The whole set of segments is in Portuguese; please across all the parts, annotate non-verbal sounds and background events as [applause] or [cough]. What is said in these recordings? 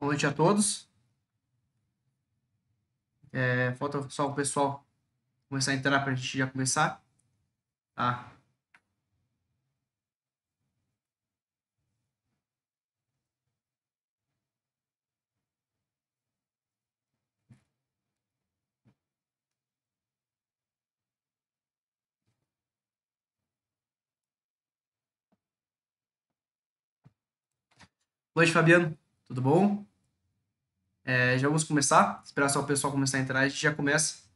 Boa noite a todos. É, falta só o pessoal começar a entrar para a gente já começar. Tá. Boa noite, Fabiano. Tudo bom? É, já vamos começar? Esperar só o pessoal começar a entrar, a gente já começa.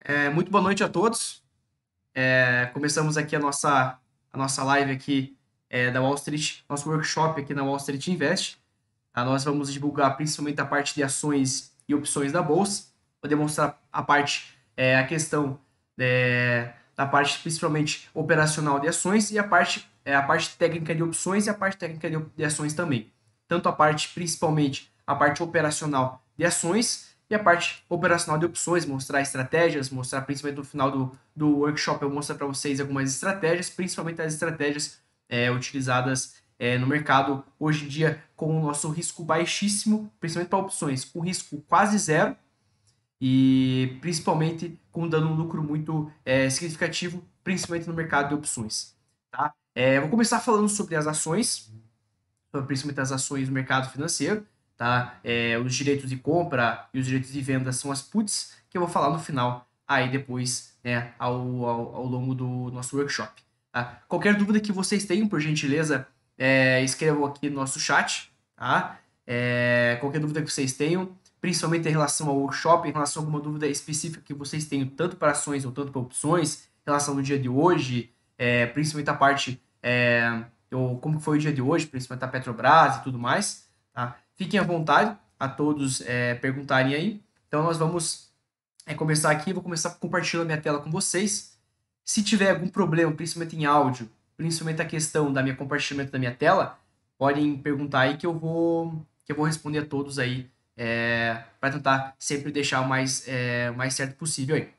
É, muito boa noite a todos. É, começamos aqui a nossa, a nossa live aqui é, da Wall Street, nosso workshop aqui na Wall Street Invest. Ah, nós vamos divulgar principalmente a parte de ações e opções da Bolsa. Vou demonstrar a parte, é, a questão é, da parte principalmente operacional de ações e a parte, é, a parte técnica de opções e a parte técnica de, de ações também. Tanto a parte, principalmente, a parte operacional de ações e a parte operacional de opções, mostrar estratégias, mostrar principalmente no final do, do workshop eu mostro para vocês algumas estratégias, principalmente as estratégias é, utilizadas é, no mercado hoje em dia com o nosso risco baixíssimo, principalmente para opções, com risco quase zero e principalmente com dando um lucro muito é, significativo, principalmente no mercado de opções. Tá? É, vou começar falando sobre as ações, principalmente as ações do mercado financeiro tá? É, os direitos de compra e os direitos de venda são as puts, que eu vou falar no final, aí depois, né, ao, ao, ao longo do nosso workshop. Tá? Qualquer dúvida que vocês tenham, por gentileza, é, escrevam aqui no nosso chat, tá? É, qualquer dúvida que vocês tenham, principalmente em relação ao workshop, em relação a alguma dúvida específica que vocês tenham, tanto para ações ou tanto para opções, em relação ao dia de hoje, é, principalmente a parte, é, ou como foi o dia de hoje, principalmente a Petrobras e tudo mais, tá? Fiquem à vontade a todos é, perguntarem aí. Então nós vamos é, começar aqui, vou começar compartilhando minha tela com vocês. Se tiver algum problema, principalmente em áudio, principalmente a questão da minha compartilhamento da minha tela, podem perguntar aí que eu vou que eu vou responder a todos aí é, para tentar sempre deixar o mais é, mais certo possível aí.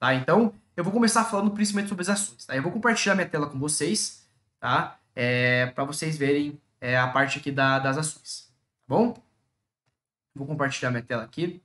Tá? Então eu vou começar falando principalmente sobre as ações. Tá? Eu vou compartilhar minha tela com vocês, tá? É, para vocês verem é, a parte aqui da, das ações. Tá bom? Vou compartilhar minha tela aqui.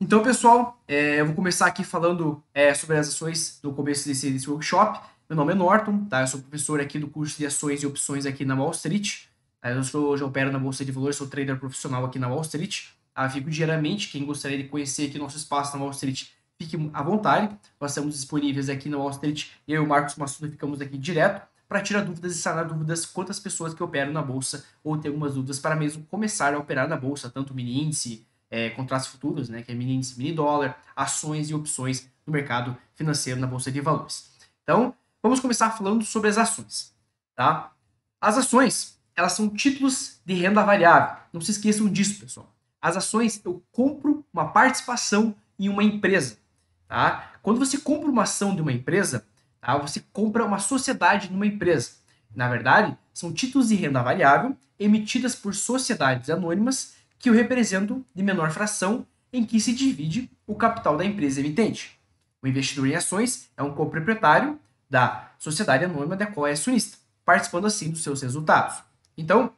Então, pessoal, é, eu vou começar aqui falando é, sobre as ações do começo desse, desse, workshop. Meu nome é Norton, tá? Eu sou professor aqui do curso de ações e opções aqui na Wall Street. Eu sou, já opero na Bolsa de Valores, sou trader profissional aqui na Wall Street. Ah, fico diariamente, quem gostaria de conhecer aqui nosso espaço na Wall Street, fique à vontade. Nós estamos disponíveis aqui na Wall Street. Eu e o Marcos Massuda ficamos aqui direto para tirar dúvidas e sanar dúvidas quanto às pessoas que operam na bolsa ou ter algumas dúvidas para mesmo começar a operar na bolsa, tanto mini índice, é, contratos futuros, né, que é mini índice, mini dólar, ações e opções no mercado financeiro na bolsa de valores. Então, vamos começar falando sobre as ações, tá? As ações, elas são títulos de renda variável. Não se esqueçam disso, pessoal. As ações, eu compro uma participação em uma empresa, tá? Quando você compra uma ação de uma empresa, Tá? Você compra uma sociedade numa empresa. Na verdade, são títulos de renda variável emitidas por sociedades anônimas que o representam de menor fração em que se divide o capital da empresa emitente. O investidor em ações é um coproprietário da sociedade anônima da qual é acionista, participando assim dos seus resultados. Então,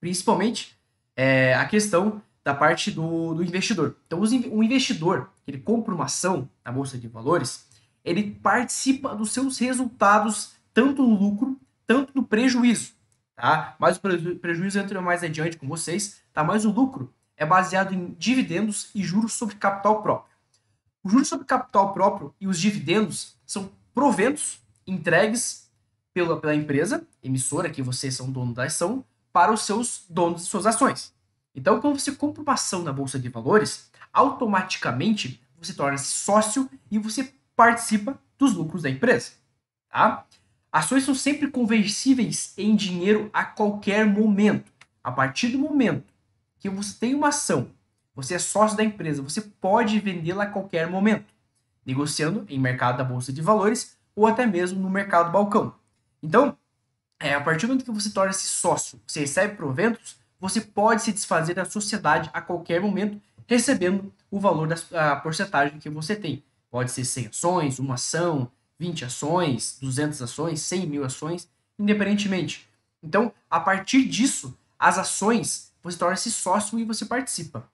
principalmente é, a questão da parte do, do investidor. Então, o investidor que ele compra uma ação na bolsa de valores, ele participa dos seus resultados, tanto no lucro, tanto no prejuízo. Tá? Mas o prejuízo entra mais adiante com vocês, tá? mas o lucro é baseado em dividendos e juros sobre capital próprio. O juros sobre capital próprio e os dividendos são proventos entregues pela, pela empresa, emissora, que vocês são dono da ação, para os seus donos de suas ações. Então, quando você compra uma ação na Bolsa de Valores, automaticamente você torna-se sócio e você participa dos lucros da empresa. Tá? Ações são sempre conversíveis em dinheiro a qualquer momento. A partir do momento que você tem uma ação, você é sócio da empresa, você pode vendê-la a qualquer momento, negociando em mercado da bolsa de valores ou até mesmo no mercado balcão. Então, é, a partir do momento que você torna-se sócio, você recebe proventos, você pode se desfazer da sociedade a qualquer momento, recebendo o valor da porcentagem que você tem. Pode ser 100 ações, uma ação, 20 ações, 200 ações, 100 mil ações, independentemente. Então, a partir disso, as ações, você torna-se sócio e você participa.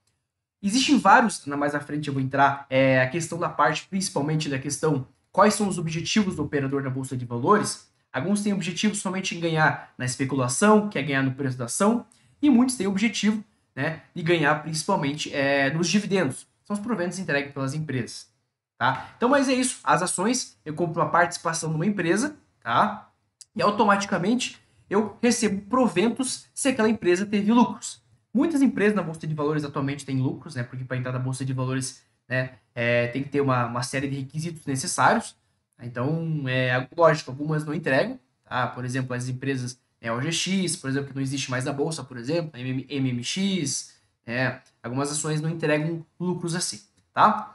Existem vários, mais à frente eu vou entrar, é, a questão da parte, principalmente da questão quais são os objetivos do operador da Bolsa de Valores. Alguns têm objetivo somente em ganhar na especulação, que é ganhar no preço da ação, e muitos têm objetivo né, de ganhar principalmente é, nos dividendos, são os proventos entregues pelas empresas. Tá? Então, mas é isso. As ações, eu compro uma participação numa empresa, tá? E automaticamente eu recebo proventos se aquela empresa teve lucros. Muitas empresas na Bolsa de Valores atualmente têm lucros, né? Porque para entrar na Bolsa de Valores né, é, tem que ter uma, uma série de requisitos necessários. Então, é lógico, algumas não entregam. Tá? Por exemplo, as empresas é, né, OGX, por exemplo, que não existe mais na Bolsa, por exemplo, MMX, é, né? algumas ações não entregam lucros assim, tá?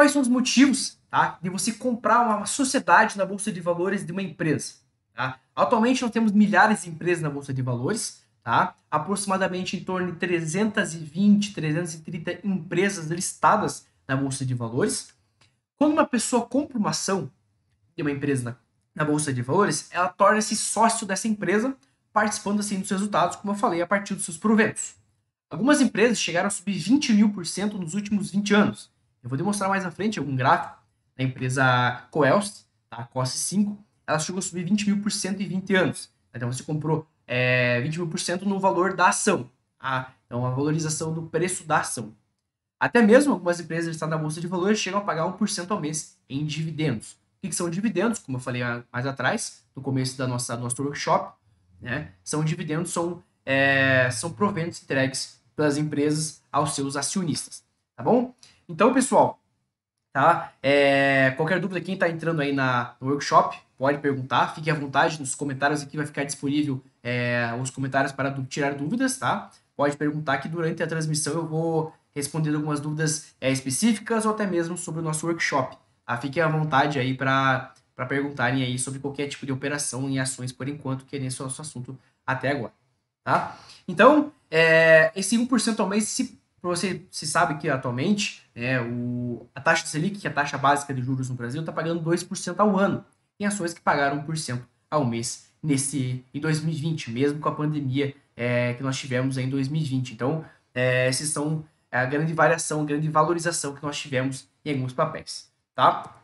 quais são os motivos tá, de você comprar uma sociedade na Bolsa de Valores de uma empresa. Tá? Atualmente nós temos milhares de empresas na Bolsa de Valores, tá? aproximadamente em torno de 320, 330 empresas listadas na Bolsa de Valores. Quando uma pessoa compra uma ação de uma empresa na, na Bolsa de Valores, ela torna-se sócio dessa empresa, participando assim dos resultados, como eu falei, a partir dos seus proventos. Algumas empresas chegaram a subir 20 mil por cento nos últimos 20 anos. Eu vou demonstrar mais à frente algum gráfico da empresa Coelst, tá? COS 5, ela chegou a subir 20 mil por cento em 20 anos. Então você comprou é, 20 mil por cento no valor da ação. Tá? Então a valorização do preço da ação. Até mesmo algumas empresas estão tá na Bolsa de Valores chegam a pagar 1% ao mês em dividendos. O que são dividendos? Como eu falei mais atrás, no começo da nossa, do nosso workshop, né? são dividendos, são, é, são proventos entregues pelas empresas aos seus acionistas. Tá bom? Então, pessoal, tá? É, qualquer dúvida, quem está entrando aí na, no workshop, pode perguntar. Fique à vontade nos comentários aqui, vai ficar disponível é, os comentários para tirar dúvidas, tá? Pode perguntar que durante a transmissão eu vou respondendo algumas dúvidas é, específicas ou até mesmo sobre o nosso workshop. Tá? fique à vontade aí para perguntarem aí sobre qualquer tipo de operação e ações por enquanto, que é nesse nosso assunto até agora. Tá? Então, é, esse 1% ao mês se você se sabe que atualmente é, o, a taxa Selic, que é a taxa básica de juros no Brasil, está pagando 2% ao ano. Tem ações que pagaram 1% ao mês nesse em 2020, mesmo com a pandemia é, que nós tivemos em 2020. Então, é, esses são a grande variação, a grande valorização que nós tivemos em alguns papéis, tá?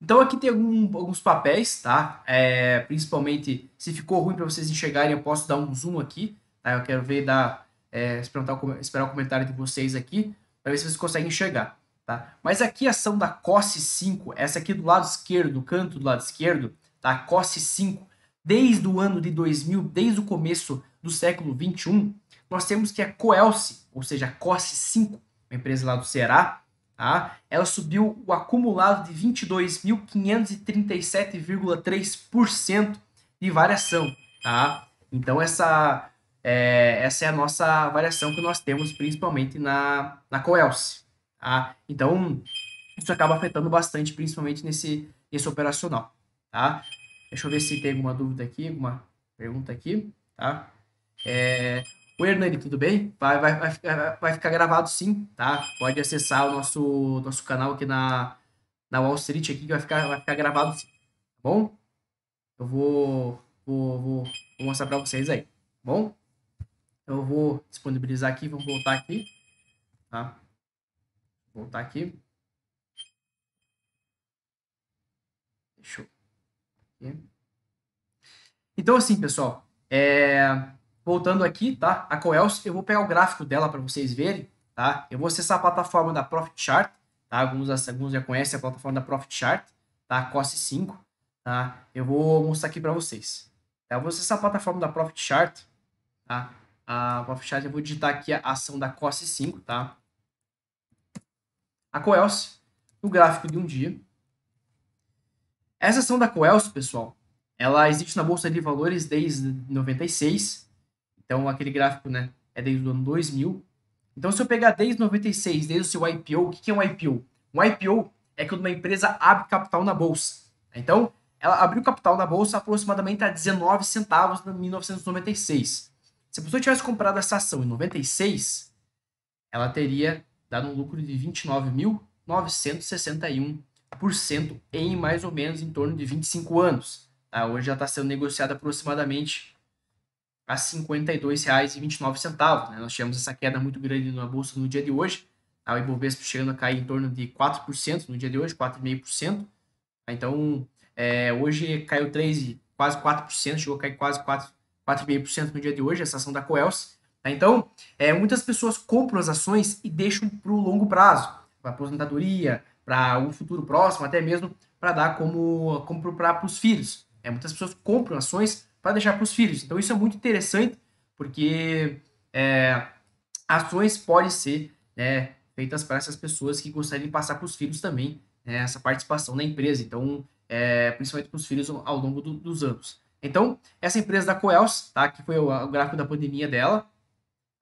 Então aqui tem algum, alguns papéis, tá? É, principalmente se ficou ruim para vocês enxergarem, eu posso dar um zoom aqui, tá? Eu quero ver dar é, esperar, o esperar comentário de vocês aqui, para ver se vocês conseguem enxergar. Tá? Mas aqui a ação da COS 5, essa aqui do lado esquerdo, do canto do lado esquerdo, tá? COS 5, desde o ano de 2000, desde o começo do século 21, nós temos que a Coelce, ou seja, a COS 5, uma empresa lá do Ceará, tá? ela subiu o acumulado de 22.537,3% de variação. Tá? Então essa é, essa é a nossa variação que nós temos principalmente na, na Coelce. Tá? Então, isso acaba afetando bastante, principalmente nesse, nesse operacional. Tá? Deixa eu ver se tem alguma dúvida aqui, alguma pergunta aqui. Tá? É, o Hernani, tudo bem? Vai, vai, vai, vai, ficar gravado sim, tá? Pode acessar o nosso, nosso canal aqui na, na Wall Street aqui, que vai ficar, vai ficar gravado sim, tá bom? Eu vou, vou, vou, vou mostrar para vocês aí, tá bom? Então eu vou disponibilizar aqui, vamos voltar aqui, tá? Voltar aqui. Deixa eu... Então assim, pessoal, é... voltando aqui, tá? A Coels, eu vou pegar o gráfico dela para vocês verem, tá? Eu vou acessar a plataforma da Profit Chart, tá? Alguns, alguns já conhecem a plataforma da Profit Chart, tá? COS 5, tá? Eu vou mostrar aqui para vocês. Tá? Eu vou acessar a plataforma da Profit Chart, tá? Vou fechar fichagem, eu vou digitar aqui a ação da COS 5, tá? A COELS, no gráfico de um dia. Essa ação da COELS, pessoal, ela existe na Bolsa de Valores desde 96, então aquele gráfico, né, é desde o ano 2000. Então se eu pegar desde 96, desde o seu IPO, o que é um IPO? Um IPO é quando uma empresa abre capital na bolsa. Então, ela abriu capital na bolsa aproximadamente a 19 centavos em 1996. Se a pessoa tivesse comprado essa ação em 96, ela teria dado um lucro de 29.961% em mais ou menos em torno de 25 anos. Tá? Hoje já está sendo negociada aproximadamente a R$ 52,29. Né? Nós tivemos essa queda muito grande na bolsa no dia de hoje. Tá? O Ibovespa chegando a cair em torno de 4% no dia de hoje, 4,5%. Tá? Então, é, hoje caiu 3, quase 4%, chegou a cair quase 4%. 4,5% no dia de hoje, essa ação da Coelce. Tá? Então, é, muitas pessoas compram as ações e deixam para o longo prazo, para aposentadoria, para um futuro próximo, até mesmo para dar como, como para os filhos. É, muitas pessoas compram ações para deixar para os filhos. Então, isso é muito interessante, porque é, ações podem ser né, feitas para essas pessoas que gostariam de passar para os filhos também né, essa participação na empresa. Então, é, principalmente para os filhos ao longo do, dos anos. Então, essa empresa da Coels, tá? Que foi o, o, gráfico da pandemia dela.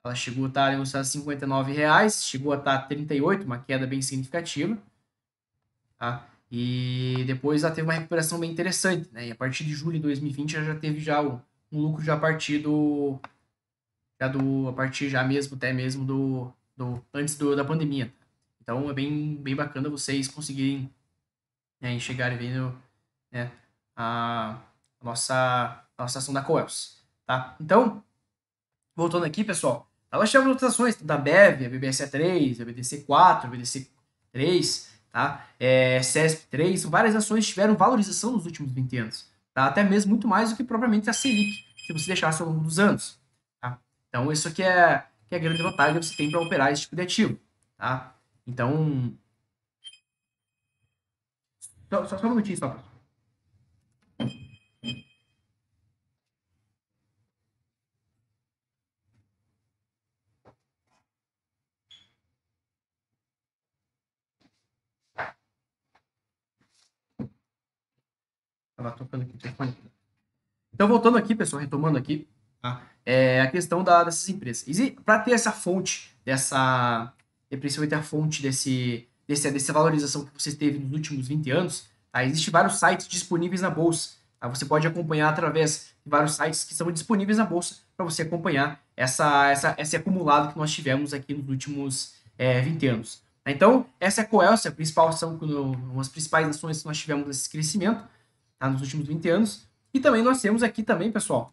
Ela chegou a estar em uns 59 chegou a estar 38, uma queda bem significativa. Tá? E depois ela teve uma recuperação bem interessante, né? E a partir de julho de 2020 ela já teve já um, um lucro já a partir do já do a partir já mesmo até mesmo do, do antes do, da pandemia. Tá? Então é bem bem bacana vocês conseguirem né, vendo né, a a nossa, a nossa ação da Coelhos, tá? Então, voltando aqui, pessoal, nós tivemos outras ações da BEV, a BBSE3, é a BDC4, a BDC3, tá? É, CESP3, várias ações tiveram valorização nos últimos 20 anos, tá? Até mesmo muito mais do que propriamente a Selic, se você deixasse ao longo dos anos, tá? Então, isso aqui é, que é a grande vantagem que você tem para operar esse tipo de ativo, tá? Então, só, só um minutinho, só, pessoal. tocando aqui o telefone. Então, voltando aqui, pessoal, retomando aqui, tá. é a questão da, dessas empresas. e Para ter essa fonte, dessa, é principalmente a fonte desse, desse, dessa valorização que você teve nos últimos 20 anos, tá? existem vários sites disponíveis na Bolsa. Tá? Você pode acompanhar através de vários sites que são disponíveis na Bolsa para você acompanhar essa, essa, esse acumulado que nós tivemos aqui nos últimos é, 20 anos. Tá? Então, essa é a Coelce, a principal ação, uma das principais ações que nós tivemos nesse crescimento, tá? nos últimos 20 anos. E também nós temos aqui também, pessoal,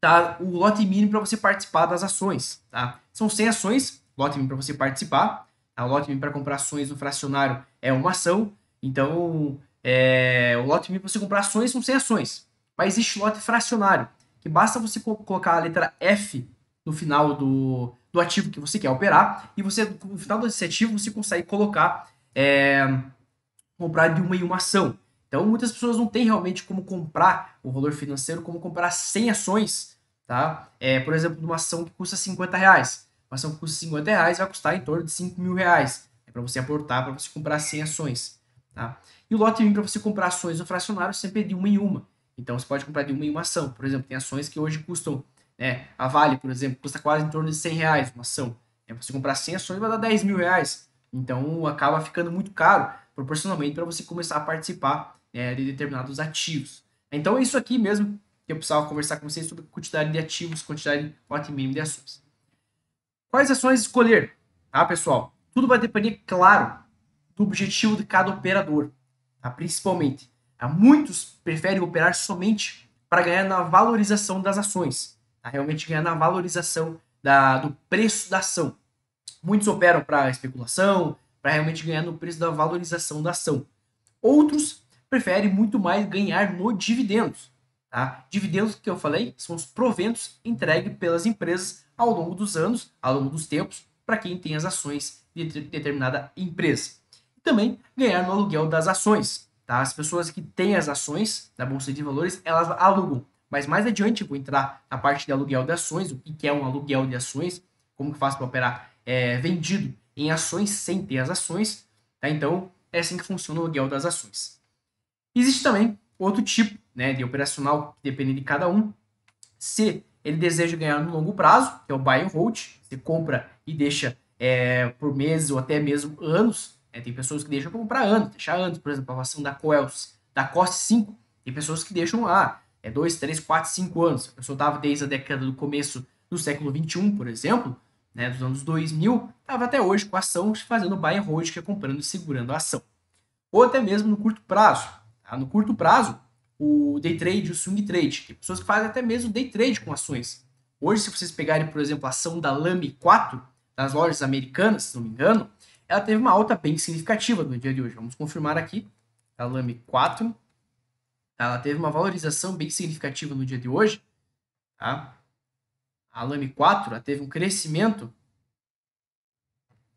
tá? o lote mínimo para você participar das ações. Tá? São 100 ações, lote mínimo para você participar. Tá? O lote mínimo para comprar ações no fracionário é uma ação. Então, é, o lote mínimo para você comprar ações são 100 ações. Mas existe lote fracionário, que basta você colocar a letra F no final do, do ativo que você quer operar e você no final desse ativo você consegue colocar é, comprar de uma em uma ação. Então, muitas pessoas não têm realmente como comprar o valor financeiro, como comprar 100 ações, tá? É, por exemplo, uma ação que custa 50 reais. Uma ação que custa 50 reais vai custar em torno de 5 mil reais. É para você aportar, para você comprar 100 ações, tá? E o lote para você comprar ações no fracionário sempre é de uma em uma. Então, você pode comprar de uma em uma ação. Por exemplo, tem ações que hoje custam, né? A Vale, por exemplo, custa quase em torno de 100 reais uma ação. É você comprar 100 ações vai dar 10 mil reais. Então, acaba ficando muito caro proporcionalmente para você começar a participar né, de determinados ativos. Então é isso aqui mesmo que eu precisava conversar com vocês sobre quantidade de ativos, quantidade lote mínimo de ações. Quais ações escolher? Tá, pessoal? Tudo vai depender, claro, do objetivo de cada operador, tá? principalmente. Tá? Muitos preferem operar somente para ganhar na valorização das ações, tá? realmente ganhar na valorização da, do preço da ação. Muitos operam para especulação, para realmente ganhar no preço da valorização da ação. Outros prefere muito mais ganhar no dividendos. Tá? Dividendos que eu falei são os proventos entregues pelas empresas ao longo dos anos, ao longo dos tempos, para quem tem as ações de determinada empresa. também ganhar no aluguel das ações. Tá? As pessoas que têm as ações da Bolsa de Valores, elas alugam. Mas mais adiante eu vou entrar na parte de aluguel de ações, o que é um aluguel de ações, como que faz para operar é, vendido em ações sem ter as ações. Tá? Então, é assim que funciona o aluguel das ações. Existe também outro tipo né, de operacional, que depende de cada um. Se ele deseja ganhar no longo prazo, que é o buy and hold, você compra e deixa é, por meses ou até mesmo anos. Né? Tem pessoas que deixam para comprar anos, deixar anos, por exemplo, a ação da Coels, da Cost 5, tem pessoas que deixam lá é 2, 3, 4, 5 anos. A pessoa estava desde a década do começo do século 21, por exemplo, né, dos anos 2000, estava até hoje com a ação fazendo buy and hold, que é comprando e segurando a ação. Ou até mesmo no curto prazo. Tá? No curto prazo, o day trade o swing trade. Tem pessoas que fazem até mesmo day trade com ações. Hoje, se vocês pegarem, por exemplo, a ação da Lame 4, nas lojas americanas, se não me engano, ela teve uma alta bem significativa no dia de hoje. Vamos confirmar aqui. A Lame 4, ela teve uma valorização bem significativa no dia de hoje. Tá? A Lame 4 ela teve um crescimento.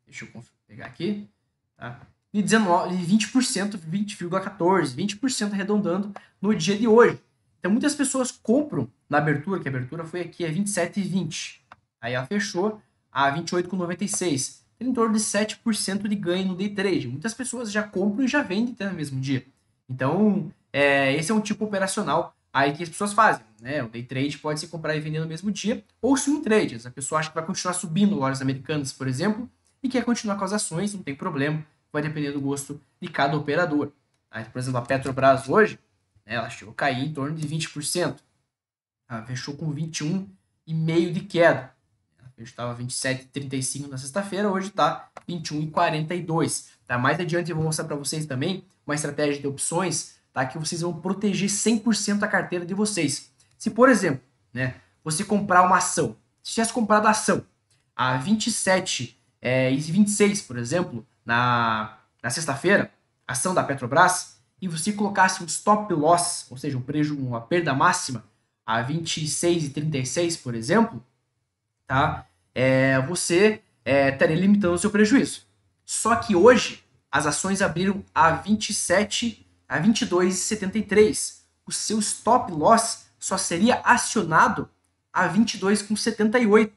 Deixa eu pegar aqui. Tá? e 19, 20%, 20,14, 20% arredondando no dia de hoje. Então muitas pessoas compram na abertura, que a abertura foi aqui a é 27,20. Aí ela fechou a 28,96. Tem em torno de 7% de ganho no day trade. Muitas pessoas já compram e já vendem até no mesmo dia. Então, é, esse é um tipo operacional aí que as pessoas fazem. Né? O day trade pode ser comprar e vender no mesmo dia, ou swing trades. A pessoa acha que vai continuar subindo lojas americanas, por exemplo, e quer continuar com as ações, não tem problema vai depender do gosto de cada operador. Tá? Então, por exemplo, a Petrobras hoje, né, ela chegou a cair em torno de 20%. Ela fechou com 21,5% de queda. Ela estava 27,35% na sexta-feira, hoje está 21,42%. Tá? Mais adiante eu vou mostrar para vocês também uma estratégia de opções tá? que vocês vão proteger 100% a carteira de vocês. Se, por exemplo, né, você comprar uma ação, se tivesse comprado a ação a 27 é, e 26, eh, por exemplo, na, na sexta-feira, ação da Petrobras, e você colocasse um stop loss, ou seja, um prejuízo, uma perda máxima a 26,36, por exemplo, tá? É, você é, estaria limitando o seu prejuízo. Só que hoje as ações abriram a 27, a 22,73. O seu stop loss só seria acionado a 22,78.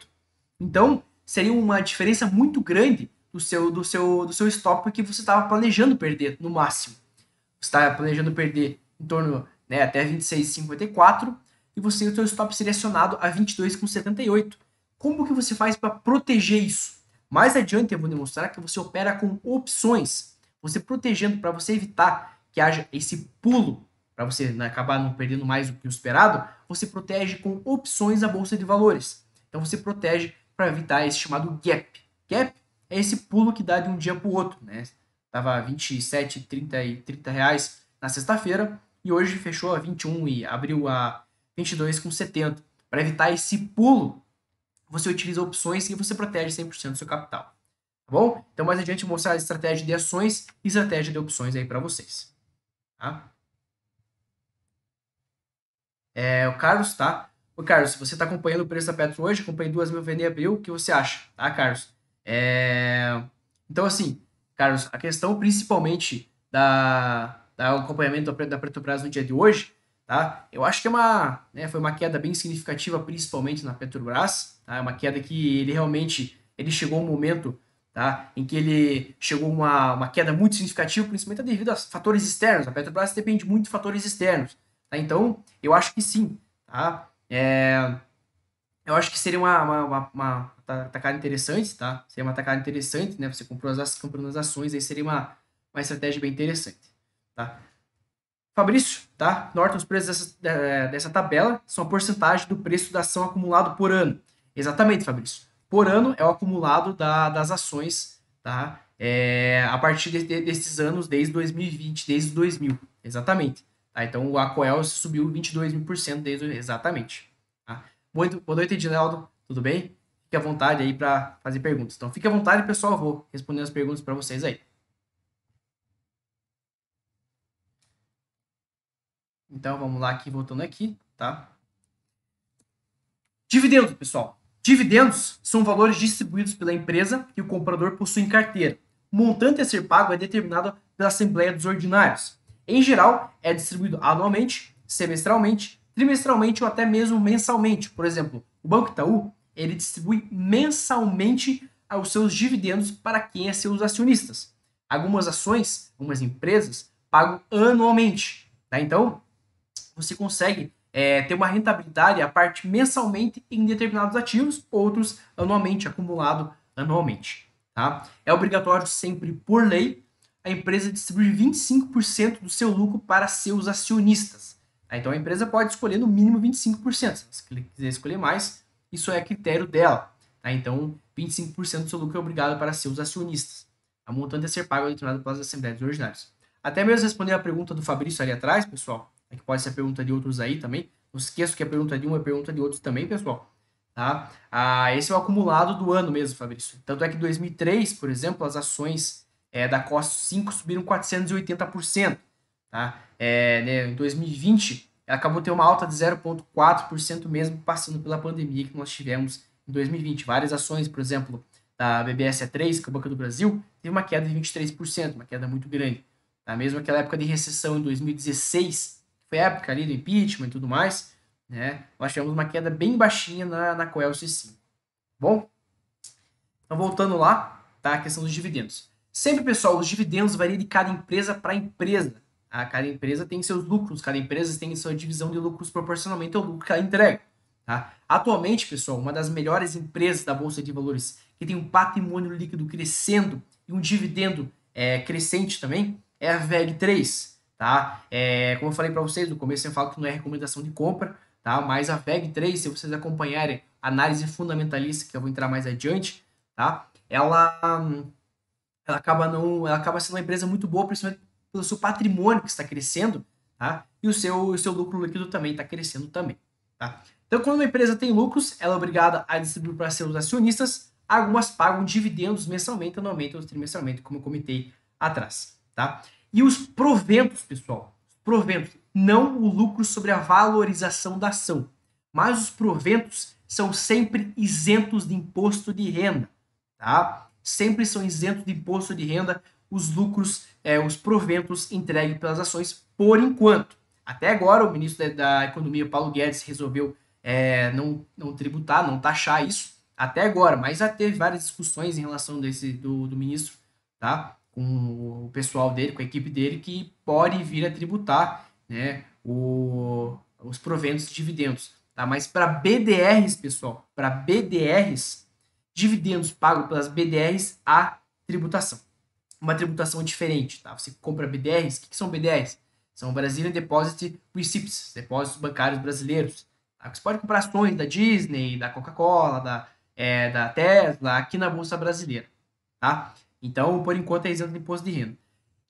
Então, seria uma diferença muito grande do seu, do seu, do seu stop, que você estava planejando perder no máximo. Você estava planejando perder em torno né, até 26,54 e você o seu stop selecionado a 22,78. Como que você faz para proteger isso? Mais adiante eu vou demonstrar que você opera com opções, você protegendo para você evitar que haja esse pulo para você né, acabar não perdendo mais do que o é esperado, você protege com opções a bolsa de valores. Então você protege para evitar esse chamado gap. Gap é esse pulo que dá de um dia para o outro, né? Tava 27, 30 e 30 reais na sexta-feira e hoje fechou a 21 e abriu a com 22,70. Para evitar esse pulo, você utiliza opções e você protege 100% do seu capital. Tá bom? Então, mais adiante, eu vou mostrar a estratégia de ações e estratégia de opções aí para vocês. Tá? É, o Carlos, tá? O Carlos, você está acompanhando o preço da Petro hoje, Acompanhei duas mil vender abril, o que você acha? Tá, Carlos? É... Então, assim, Carlos, a questão principalmente da, da acompanhamento da Petrobras no dia de hoje, tá? Eu acho que é uma, né, foi uma queda bem significativa, principalmente na Petrobras, tá? É uma queda que ele realmente, ele chegou um momento, tá? Em que ele chegou uma, uma queda muito significativa, principalmente devido a fatores externos. A Petrobras depende muito de fatores externos, tá? Então, eu acho que sim, tá? É... Eu acho que seria uma, uma, uma, uma tá, tá interessante, tá? Seria uma tacada tá interessante, né? Você comprou as, comprando as ações, aí seria uma, uma estratégia bem interessante, tá? Fabrício, tá? Norton, os preços dessa, dessa tabela são a porcentagem do preço da ação acumulado por ano. Exatamente, Fabrício. Por ano é o acumulado da, das ações, tá? É, a partir de, de, desses anos, desde 2020, desde 2000, exatamente. Tá? Então o Acoel subiu 22 mil por cento desde exatamente. Tá? Boa, boa noite, Edinaldo. Tudo bem? fique à vontade aí para fazer perguntas. Então, fique à vontade, pessoal, eu vou respondendo as perguntas para vocês aí. Então, vamos lá aqui, voltando aqui, tá? Dividendos, pessoal. Dividendos são valores distribuídos pela empresa que o comprador possui em carteira. O montante a ser pago é determinado pela Assembleia dos Ordinários. Em geral, é distribuído anualmente, semestralmente, trimestralmente ou até mesmo mensalmente. Por exemplo, o Banco Itaú ele distribui mensalmente aos seus dividendos para quem é seus acionistas. Algumas ações, algumas empresas, pagam anualmente. Tá? Então, você consegue é, ter uma rentabilidade a parte mensalmente em determinados ativos, outros anualmente, acumulado anualmente. Tá? É obrigatório sempre por lei a empresa distribuir 25% do seu lucro para seus acionistas. Tá? Então a empresa pode escolher no mínimo 25%. Se quiser escolher mais, isso é critério dela. Tá? Então, 25% do seu lucro é obrigado para seus acionistas. A tá montante a é ser paga é determinada pelas assembleias ordinárias. Até mesmo responder a pergunta do Fabrício ali atrás, pessoal, é que pode ser a pergunta de outros aí também. Não esqueço que a pergunta de um é pergunta de outros também, pessoal. Tá? Ah, esse é o acumulado do ano mesmo, Fabrício. Tanto é que em 2003, por exemplo, as ações é, da Costa 5 subiram 480%. Tá? É, né, em 2020, ela acabou tendo uma alta de 0,4% mesmo passando pela pandemia que nós tivemos em 2020. Várias ações, por exemplo, da a 3 que é o Banco do Brasil, teve uma queda de 23%, uma queda muito grande. na tá? Mesmo aquela época de recessão em 2016, que foi a época ali do impeachment e tudo mais, né? nós tivemos uma queda bem baixinha na, na 5 Bom, então voltando lá, tá? a questão dos dividendos. Sempre, pessoal, os dividendos variam de cada empresa para empresa. A cada empresa tem seus lucros, cada empresa tem sua divisão de lucros proporcionalmente ao lucro que ela entrega. Tá? Atualmente, pessoal, uma das melhores empresas da Bolsa de Valores, que tem um patrimônio líquido crescendo e um dividendo é, crescente também, é a VEG3. Tá? É, como eu falei para vocês no começo, eu falo que não é recomendação de compra, tá? mas a VEG3, se vocês acompanharem a análise fundamentalista, que eu vou entrar mais adiante, tá? ela, hum, ela, acaba não, ela acaba sendo uma empresa muito boa, principalmente pelo seu patrimônio que está crescendo, tá? E o seu, o seu lucro líquido também está crescendo também, tá? Então, quando uma empresa tem lucros, ela é obrigada a distribuir para seus acionistas. Algumas pagam dividendos mensalmente, anualmente ou trimestralmente, como eu comentei atrás, tá? E os proventos, pessoal, proventos, não o lucro sobre a valorização da ação, mas os proventos são sempre isentos de imposto de renda, tá? Sempre são isentos de imposto de renda os lucros, é, os proventos entregues pelas ações por enquanto. Até agora, o ministro da, da Economia, Paulo Guedes, resolveu é, não, não tributar, não taxar isso, até agora, mas já teve várias discussões em relação desse, do, do ministro, tá? Com o pessoal dele, com a equipe dele, que pode vir a tributar, né? O, os proventos de dividendos, tá? Mas para BDRs, pessoal, para BDRs, dividendos pagos pelas BDRs, há tributação uma tributação diferente, tá? Você compra BDRs, o que, que são BDRs? São Brazilian Deposit Receipts, depósitos bancários brasileiros. Tá? Você pode comprar ações da Disney, da Coca-Cola, da, é, da Tesla, aqui na Bolsa Brasileira, tá? Então, por enquanto, é isento de imposto de renda.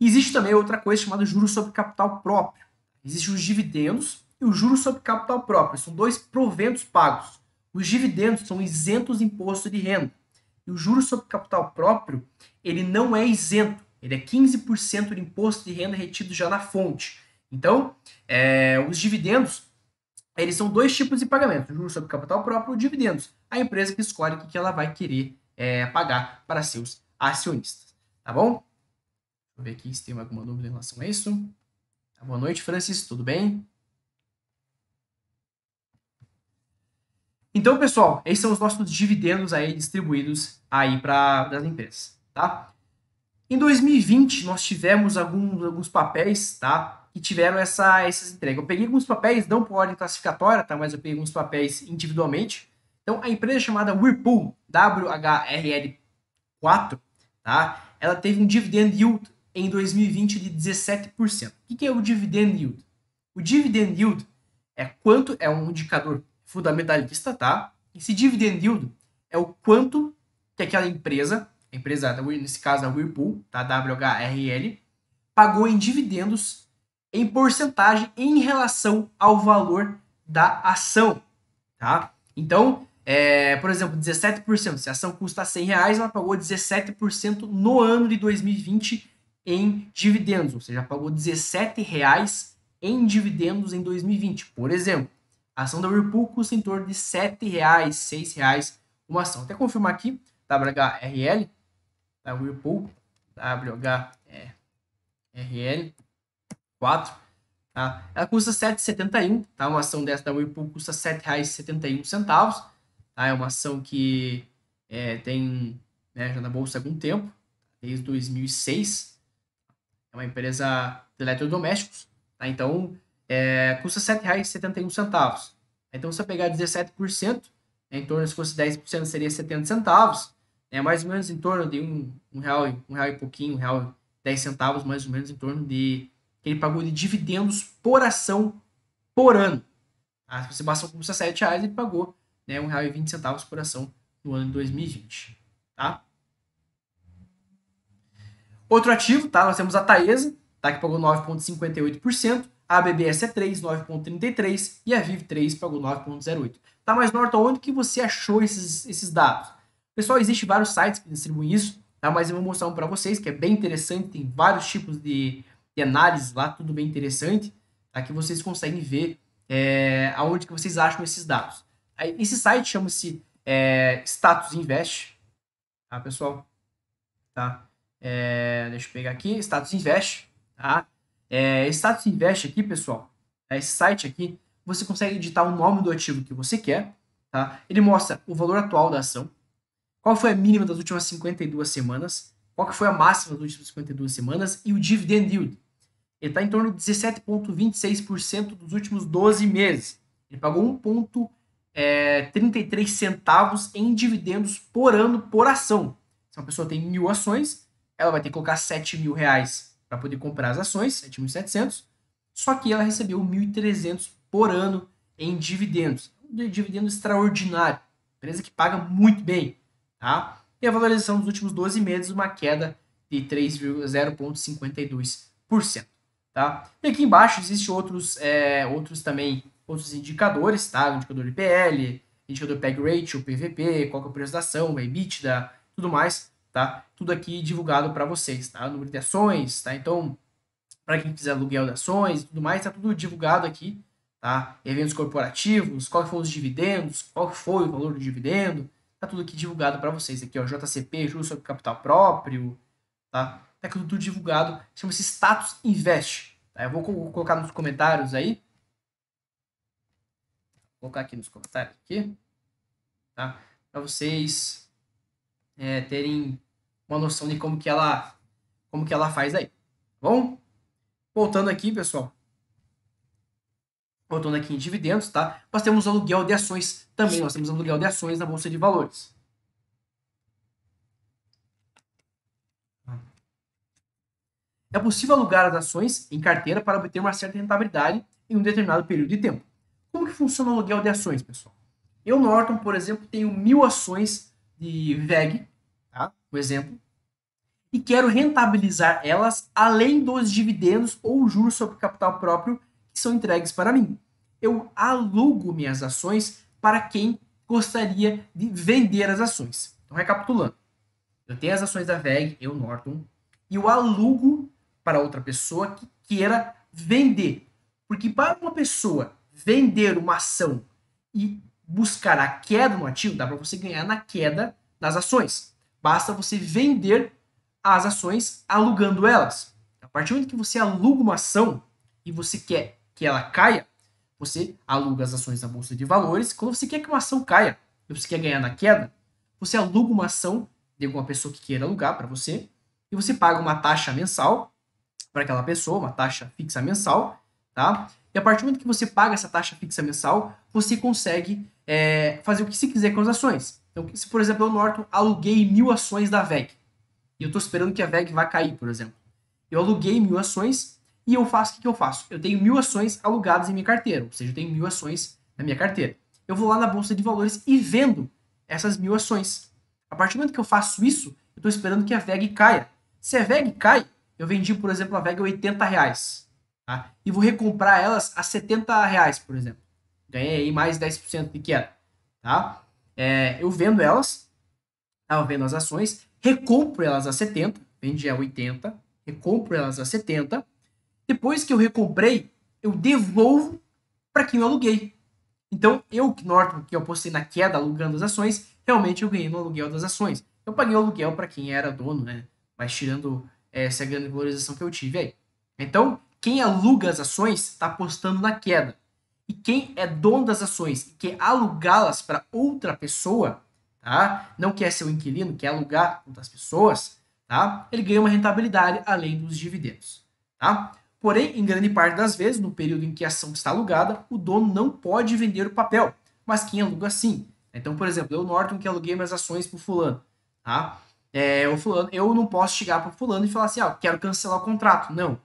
Existe também outra coisa chamada juros sobre capital próprio. Existem os dividendos e os juros sobre capital próprio. São dois proventos pagos. Os dividendos são isentos de imposto de renda. E o juro sobre capital próprio, ele não é isento. Ele é 15% do imposto de renda retido já na fonte. Então, é, os dividendos, eles são dois tipos de pagamento. Juros sobre capital próprio ou dividendos. A empresa que escolhe o que ela vai querer é, pagar para seus acionistas. Tá bom? Deixa eu ver aqui se tem alguma dúvida em relação a isso. Tá, boa noite, Francis. Tudo bem? Então, pessoal, esses são os nossos dividendos aí distribuídos aí para as empresas, tá? Em 2020, nós tivemos alguns, alguns papéis, tá? Que tiveram essa, essas entregas. Eu peguei alguns papéis, não por ordem classificatória, tá? Mas eu peguei alguns papéis individualmente. Então, a empresa chamada Whirlpool, WHRL4, tá? Ela teve um dividend yield em 2020 de 17%. O que é o dividend yield? O dividend yield é quanto é um indicador fundamentalista, tá? Esse dividendo é o quanto que aquela empresa, a empresa, nesse caso a Whirlpool, tá? WHRL, pagou em dividendos em porcentagem em relação ao valor da ação, tá? Então, é, por exemplo, 17%. Se a ação custa 100 reais, ela pagou 17% no ano de 2020 em dividendos, ou seja, pagou 17 reais em dividendos em 2020, por exemplo. A ação da Whirlpool custa em torno de R$ 7,00, reais uma ação. Até confirmar aqui, WHRL, da tá? Whirlpool, WHRL 4, tá? Ela custa R$ 7,71, tá? Uma ação dessa da Whirlpool custa R$ 7,71, tá? É uma ação que é, tem né, já na bolsa há algum tempo, desde 2006. É uma empresa de eletrodomésticos, tá? Então, é, custa R$ 7,71. Então, se eu pegar 17%, né, em torno, se fosse 10%, seria 70 centavos, É mais ou menos em torno de um, um, real, um real e pouquinho, um real e centavos, mais ou menos em torno de que ele pagou de dividendos por ação por ano. Ah, se você passa custa sete reais, ele pagou né, um real e vinte centavos por ação no ano de 2020. Tá? Outro ativo, tá? Nós temos a Taesa, tá? que pagou 9,58%. A BBS é 3, 9,33 e a VIV3 pagou 9,08. Tá, mas Norton, onde que você achou esses, esses dados? Pessoal, existe vários sites que distribuem isso, tá? mas eu vou mostrar um para vocês que é bem interessante, tem vários tipos de, de análise lá, tudo bem interessante, tá? que vocês conseguem ver é, aonde que vocês acham esses dados. esse site chama-se é, Status Invest, tá, pessoal? Tá? É, deixa eu pegar aqui, Status Invest, tá? É, status Invest aqui, pessoal, é esse site aqui, você consegue editar o nome do ativo que você quer, tá? Ele mostra o valor atual da ação, qual foi a mínima das últimas 52 semanas, qual que foi a máxima das últimas 52 semanas e o dividend yield. Ele está em torno de 17,26% dos últimos 12 meses. Ele pagou 1,33 é, centavos em dividendos por ano por ação. Se uma pessoa tem mil ações, ela vai ter que colocar 7 mil reais para poder comprar as ações, 7.700, só que ela recebeu 1.300 por ano em dividendos. Um dividendo extraordinário, empresa que paga muito bem. Tá? E a valorização dos últimos 12 meses, uma queda de 3,0,52%. Tá? E aqui embaixo existem outros, é, outros também, outros indicadores, tá? O indicador IPL, indicador PEG Ratio, PVP, qual é o preço da ação, EBITDA, tudo mais, tá? Tudo aqui divulgado para vocês, tá? O número de ações, tá? Então, para quem quiser aluguel de ações e tudo mais, tá tudo divulgado aqui, tá? Eventos corporativos, qual que foram os dividendos, qual que foi o valor do dividendo, tá tudo aqui divulgado para vocês aqui, ó, JCP, juros sobre capital próprio, tá? Tá tudo divulgado, chama-se Status Invest, tá? Eu vou colocar nos comentários aí. Vou colocar aqui nos comentários aqui, tá? Para vocês é, terem uma noção de como que ela como que ela faz aí. Tá bom? Voltando aqui, pessoal. Voltando aqui em dividendos, tá? Nós temos aluguel de ações também. Nós temos aluguel de ações na Bolsa de Valores. É possível alugar as ações em carteira para obter uma certa rentabilidade em um determinado período de tempo. Como que funciona o aluguel de ações, pessoal? Eu, Norton, por exemplo, tenho mil ações de VEG exemplo, e quero rentabilizar elas além dos dividendos ou juros sobre capital próprio que são entregues para mim. Eu alugo minhas ações para quem gostaria de vender as ações. Então, recapitulando, eu tenho as ações da VEG, eu, Norton, e eu alugo para outra pessoa que queira vender. Porque para uma pessoa vender uma ação e buscar a queda no ativo, dá para você ganhar na queda nas ações. Basta você vender as ações alugando elas. A partir do momento que você aluga uma ação e você quer que ela caia, você aluga as ações na bolsa de valores. Quando você quer que uma ação caia e você quer ganhar na queda, você aluga uma ação de alguma pessoa que queira alugar para você e você paga uma taxa mensal para aquela pessoa, uma taxa fixa mensal, tá? E a partir do momento que você paga essa taxa fixa mensal, você consegue é, fazer o que você quiser com as ações. Então, se, por exemplo, eu, Norton, aluguei mil ações da VEG, e eu estou esperando que a VEG vá cair, por exemplo. Eu aluguei mil ações e eu faço o que, que eu faço? Eu tenho mil ações alugadas em minha carteira, ou seja, eu tenho mil ações na minha carteira. Eu vou lá na Bolsa de Valores e vendo essas mil ações. A partir do momento que eu faço isso, eu estou esperando que a VEG caia. Se a VEG cai, eu vendi, por exemplo, a VEG a 80 reais. Tá? E vou recomprar elas a 70 reais, por exemplo. Ganhei aí mais 10% de queda. Tá? É, eu vendo elas, tá, vendo as ações, recompro elas a 70, vendi a 80, recompro elas a 70. Depois que eu recomprei, eu devolvo para quem eu aluguei. Então, eu, Norton, que eu postei na queda alugando as ações, realmente eu ganhei no aluguel das ações. Eu paguei o aluguel para quem era dono, né? Mas tirando essa grande valorização que eu tive aí. Então, quem aluga as ações está apostando na queda e quem é dono das ações e quer alugá-las para outra pessoa, tá? Não quer ser o inquilino, quer alugar outras pessoas, tá? Ele ganha uma rentabilidade além dos dividendos, tá? Porém, em grande parte das vezes, no período em que a ação está alugada, o dono não pode vender o papel, mas quem aluga sim. Então, por exemplo, eu, Norton, que aluguei minhas ações para o fulano, tá? É, o fulano, eu não posso chegar para o fulano e falar assim, ah, quero cancelar o contrato. Não.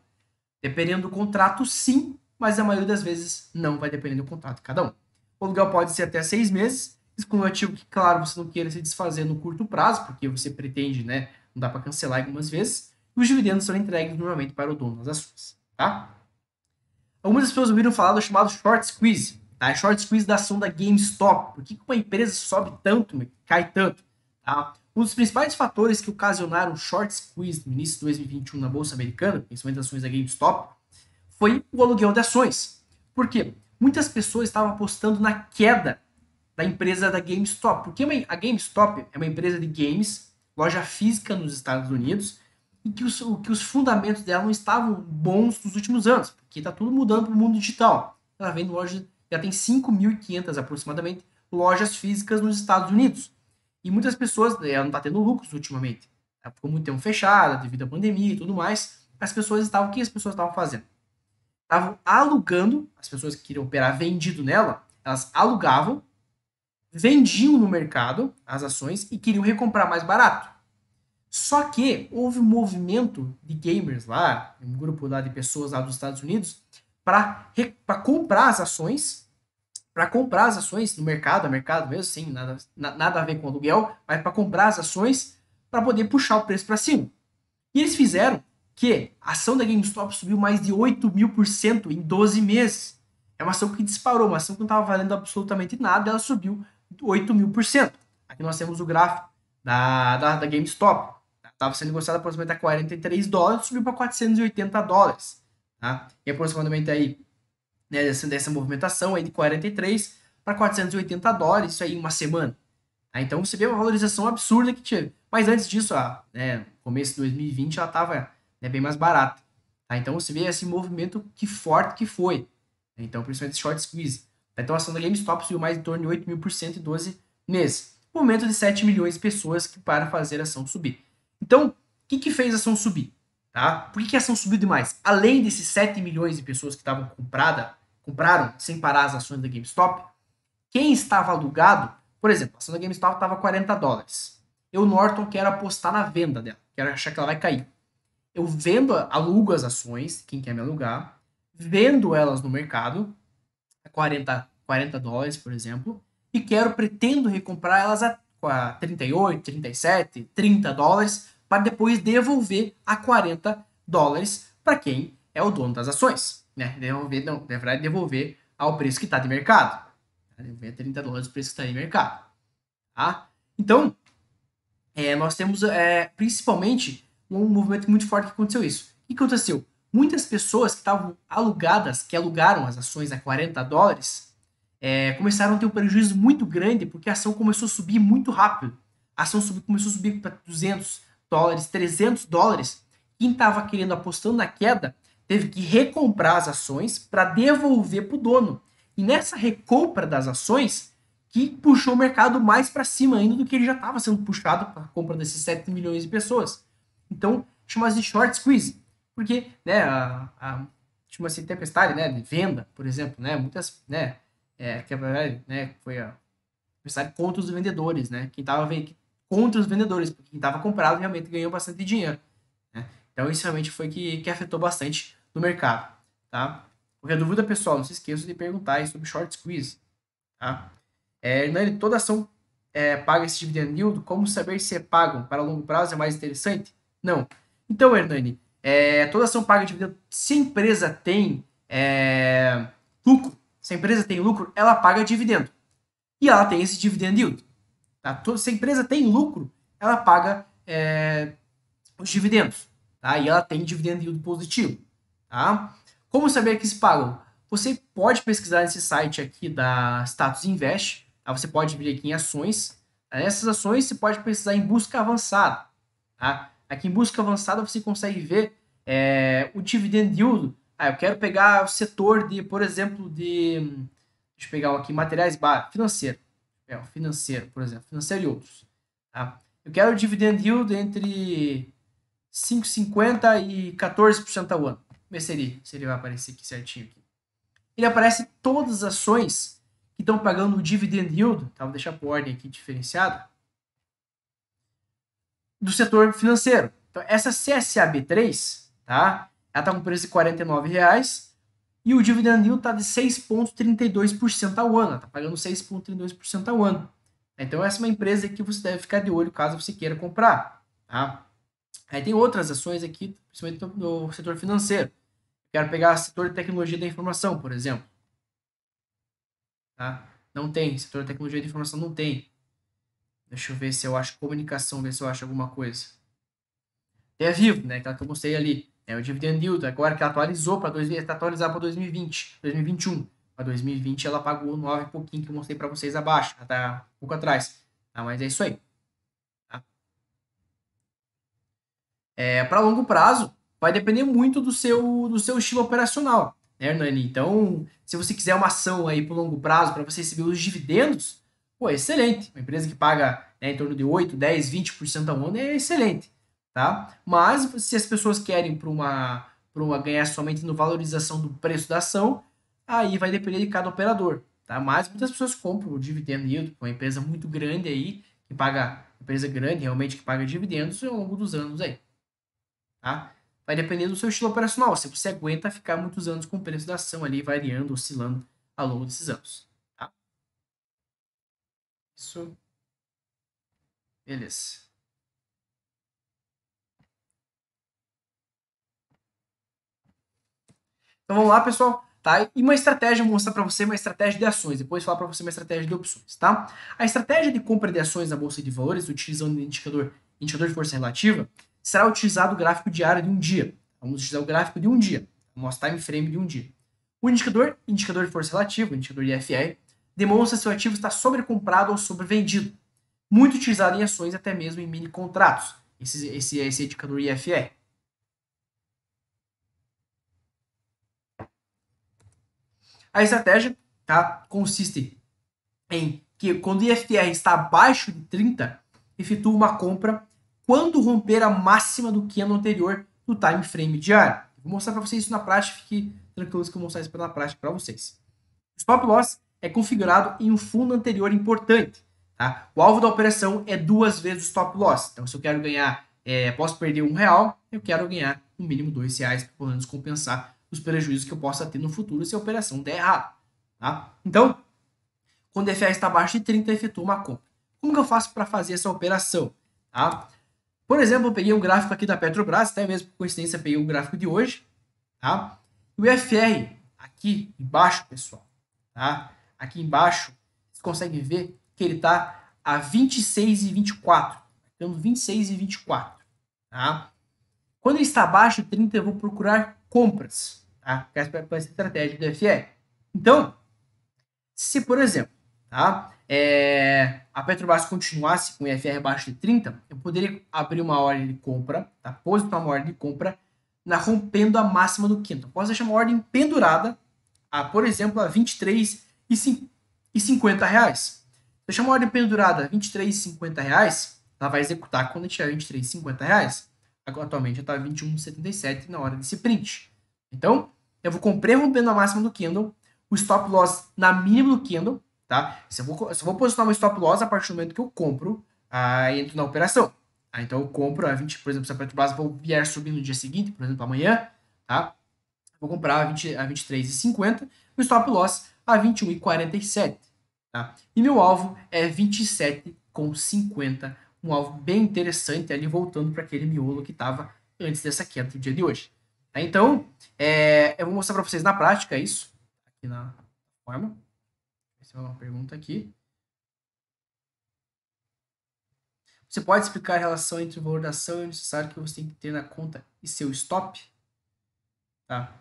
Dependendo do contrato, sim, mas a maioria das vezes não vai depender do contrato de cada um. O aluguel pode ser até seis meses, excluindo um ativo que, claro, você não queira se desfazer no curto prazo, porque você pretende, né? Não dá para cancelar algumas vezes. E os dividendos são entregues normalmente para o dono das ações, tá? Algumas pessoas ouviram falar do chamado short squeeze, tá? É short squeeze da ação da GameStop. Por que uma empresa sobe tanto, cai tanto, tá? Um dos principais fatores que ocasionaram short squeeze no início de 2021 na bolsa americana, principalmente as ações da GameStop, foi o aluguel de ações. Por quê? Muitas pessoas estavam apostando na queda da empresa da GameStop, porque a GameStop é uma empresa de games, loja física nos Estados Unidos, e que os, que os fundamentos dela não estavam bons nos últimos anos, porque está tudo mudando para o mundo digital. Ela tá vende lojas, já tem 5.500 aproximadamente lojas físicas nos Estados Unidos. E muitas pessoas, né, ela não está tendo lucros ultimamente. Ela ficou muito tempo fechada devido à pandemia e tudo mais. As pessoas estavam, o que as pessoas estavam fazendo? estavam alugando, as pessoas que queriam operar vendido nela, elas alugavam, vendiam no mercado as ações e queriam recomprar mais barato. Só que houve um movimento de gamers lá, um grupo lá de pessoas lá dos Estados Unidos, para comprar as ações, para comprar as ações no mercado, mercado mesmo, sim, nada, nada a ver com aluguel, mas para comprar as ações para poder puxar o preço para cima. E eles fizeram que a ação da GameStop subiu mais de 8 mil por cento em 12 meses. É uma ação que disparou, uma ação que não estava valendo absolutamente nada, ela subiu 8 mil por cento. Aqui nós temos o gráfico da, da, da GameStop. Estava sendo negociada aproximadamente a 43 dólares, subiu para 480 dólares. Tá? E aproximadamente aí, né, dessa, dessa movimentação aí de 43 para 480 dólares, isso aí em uma semana. Tá? Então você vê uma valorização absurda que teve. Mas antes disso, ó, né, começo de 2020, ela estava é bem mais barata. Tá? Então você vê esse movimento que forte que foi. Né? Então, principalmente short squeeze. Então a ação da GameStop subiu mais em torno de 8 mil por cento em 12 meses. Momento de 7 milhões de pessoas que para fazer a ação subir. Então, o que, que fez a ação subir? Tá? Por que, que a ação subiu demais? Além desses 7 milhões de pessoas que estavam comprada, compraram sem parar as ações da GameStop, quem estava alugado, por exemplo, a ação da GameStop estava 40 dólares. Eu, Norton, quero apostar na venda dela, quero achar que ela vai cair eu vendo, alugo as ações, quem quer me alugar, vendo elas no mercado, a 40, 40 dólares, por exemplo, e quero, pretendo recomprar elas a, a 38, 37, 30 dólares, para depois devolver a 40 dólares para quem é o dono das ações. Né? Devolver, não, deverá devolver ao preço que está de mercado. Devolver 30 dólares o preço que está de mercado. Tá? Então, é, nós temos é, principalmente um movimento muito forte que aconteceu isso. O que aconteceu? Muitas pessoas que estavam alugadas, que alugaram as ações a 40 dólares, é, começaram a ter um prejuízo muito grande porque a ação começou a subir muito rápido. A ação subiu, começou a subir para 200 dólares, 300 dólares. Quem estava querendo apostando na queda teve que recomprar as ações para devolver para o dono. E nessa recompra das ações que puxou o mercado mais para cima ainda do que ele já estava sendo puxado para a compra desses 7 milhões de pessoas. Então, chama-se short squeeze, porque, né, a, a chama-se tempestade, né, de venda, por exemplo, né, muitas, né, é, que é, né, foi a tempestade contra os vendedores, né, quem tava vendo contra os vendedores, porque quem tava comprado realmente ganhou bastante dinheiro, né? Então, isso realmente foi que, que afetou bastante no mercado, tá? Qualquer dúvida, pessoal, não se esqueça de perguntar aí sobre short squeeze, tá? É, Hernani, toda ação é, paga esse dividendo yield, como saber se é pago para longo prazo é mais interessante? Não. Então, Hernani, é, toda ação paga dividendo, se a empresa tem é, lucro, se a empresa tem lucro, ela paga dividendo. E ela tem esse dividend yield. Tá? se a empresa tem lucro, ela paga é, os dividendos. Tá? E ela tem dividend yield positivo. Tá? Como saber que se pagam? Você pode pesquisar nesse site aqui da Status Invest. Tá? Você pode vir aqui em ações. Tá? Nessas ações, você pode pesquisar em busca avançada. Tá? Aqui em busca avançada você consegue ver é, o dividend yield. Ah, eu quero pegar o setor de, por exemplo, de. Deixa eu pegar aqui, materiais básicos, financeiro. É, financeiro, por exemplo, financeiro e outros. Tá? Eu quero o dividend yield entre 5,50% e 14% ao ano. Vamos ver se ele, se ele vai aparecer aqui certinho. Aqui. Ele aparece todas as ações que estão pagando o dividend yield, tá? vou deixar por ordem aqui diferenciada, do setor financeiro. Então, essa CSAB3, tá? Ela está com preço de R$ 49,00 e o dividend yield está de 6,32% ao ano. Tá pagando 6,32% ao ano. Então, essa é uma empresa que você deve ficar de olho caso você queira comprar. Tá? Aí tem outras ações aqui, principalmente no setor financeiro. Quero pegar o setor de tecnologia da informação, por exemplo. Tá? Não tem. Setor de tecnologia da informação não tem. Deixa eu ver se eu acho comunicação, ver se eu acho alguma coisa. Tem a Vivo, né? Aquela que eu mostrei ali. É o dividend yield, agora que ela atualizou para está atualizar para 2020, 2021. Para 2020 ela pagou 9 e pouquinho que eu mostrei para vocês abaixo, ela tá um pouco atrás. Tá? Mas é isso aí. Tá? É, para longo prazo, vai depender muito do seu, do seu estilo operacional, né, Hernani? Então, se você quiser uma ação aí para longo prazo, para você receber os dividendos, pô, é excelente. Uma empresa que paga né, em torno de 8, 10, 20% ao ano é excelente, tá? Mas se as pessoas querem para uma, uma ganhar somente no valorização do preço da ação, aí vai depender de cada operador, tá? Mas muitas pessoas compram o dividendo yield, é uma empresa muito grande aí, que paga, empresa grande realmente que paga dividendos ao longo dos anos aí, tá? Vai depender do seu estilo operacional, se você aguenta ficar muitos anos com o preço da ação ali variando, oscilando ao longo desses anos isso. Beleza. Então vamos lá, pessoal. Tá? E uma estratégia, vou mostrar para você uma estratégia de ações, depois falar para você uma estratégia de opções, tá? A estratégia de compra de ações na bolsa de valores, utilizando o indicador, indicador de força relativa, será utilizado o gráfico diário de um dia. Vamos utilizar o gráfico de um dia, o nosso time frame de um dia. O indicador, indicador de força relativa, o indicador de FR, demonstra se o ativo está sobrecomprado ou sobrevendido, muito utilizado em ações até mesmo em mini contratos. Esse, esse, esse indicador é IFR. A estratégia tá, consiste em que quando o IFR está abaixo de 30, efetua uma compra quando romper a máxima do que ano é anterior no time frame diário. Vou mostrar para vocês isso na prática, fique tranquilo, que eu vou mostrar isso na prática para vocês. Stop loss é configurado em um fundo anterior importante. Tá? O alvo da operação é duas vezes o stop loss. Então, se eu quero ganhar, é, posso perder um real, eu quero ganhar no mínimo dois reais para pelo menos compensar os prejuízos que eu possa ter no futuro se a operação der errado. Tá? Então, quando o FA está abaixo de 30, efetua uma compra. Como que eu faço para fazer essa operação? Tá? Por exemplo, eu peguei um gráfico aqui da Petrobras, até mesmo por coincidência peguei o um gráfico de hoje. Tá? O IFR aqui embaixo, pessoal, tá? aqui embaixo, você consegue ver que ele está a 26 e 24. Então, 26 e 24. Tá? Quando ele está abaixo de 30, eu vou procurar compras. Tá? Essa é a estratégia do FE. Então, se, por exemplo, tá? É, a Petrobras continuasse com o IFR abaixo de 30, eu poderia abrir uma ordem de compra, tá? posicionar uma ordem de compra, na rompendo a máxima do quinto. Eu posso deixar uma ordem pendurada, a, tá? por exemplo, a 23 e 50 reais. Se eu chamar uma ordem pendurada 23,50 reais, ela vai executar quando tiver 23,50 reais. Agora, atualmente já está 21,77 na hora desse print. Então, eu vou comprar rompendo a máxima do candle, o stop loss na mínima do candle, tá? Se eu vou, se eu vou posicionar o stop loss a partir do momento que eu compro, aí entro na operação. Ah, então eu compro a 20, por exemplo, se a Petrobras vou vier subir no dia seguinte, por exemplo, amanhã, tá? Vou comprar a, 20, a 23,50, o stop loss a 21,47. Tá? E meu alvo é 27,50. Um alvo bem interessante ali, voltando para aquele miolo que estava antes dessa queda do dia de hoje. Tá? Então, é, eu vou mostrar para vocês na prática é isso. Aqui na forma. Essa é uma pergunta aqui. Você pode explicar a relação entre o valor da ação e o necessário que você tem que ter na conta e seu stop? Tá.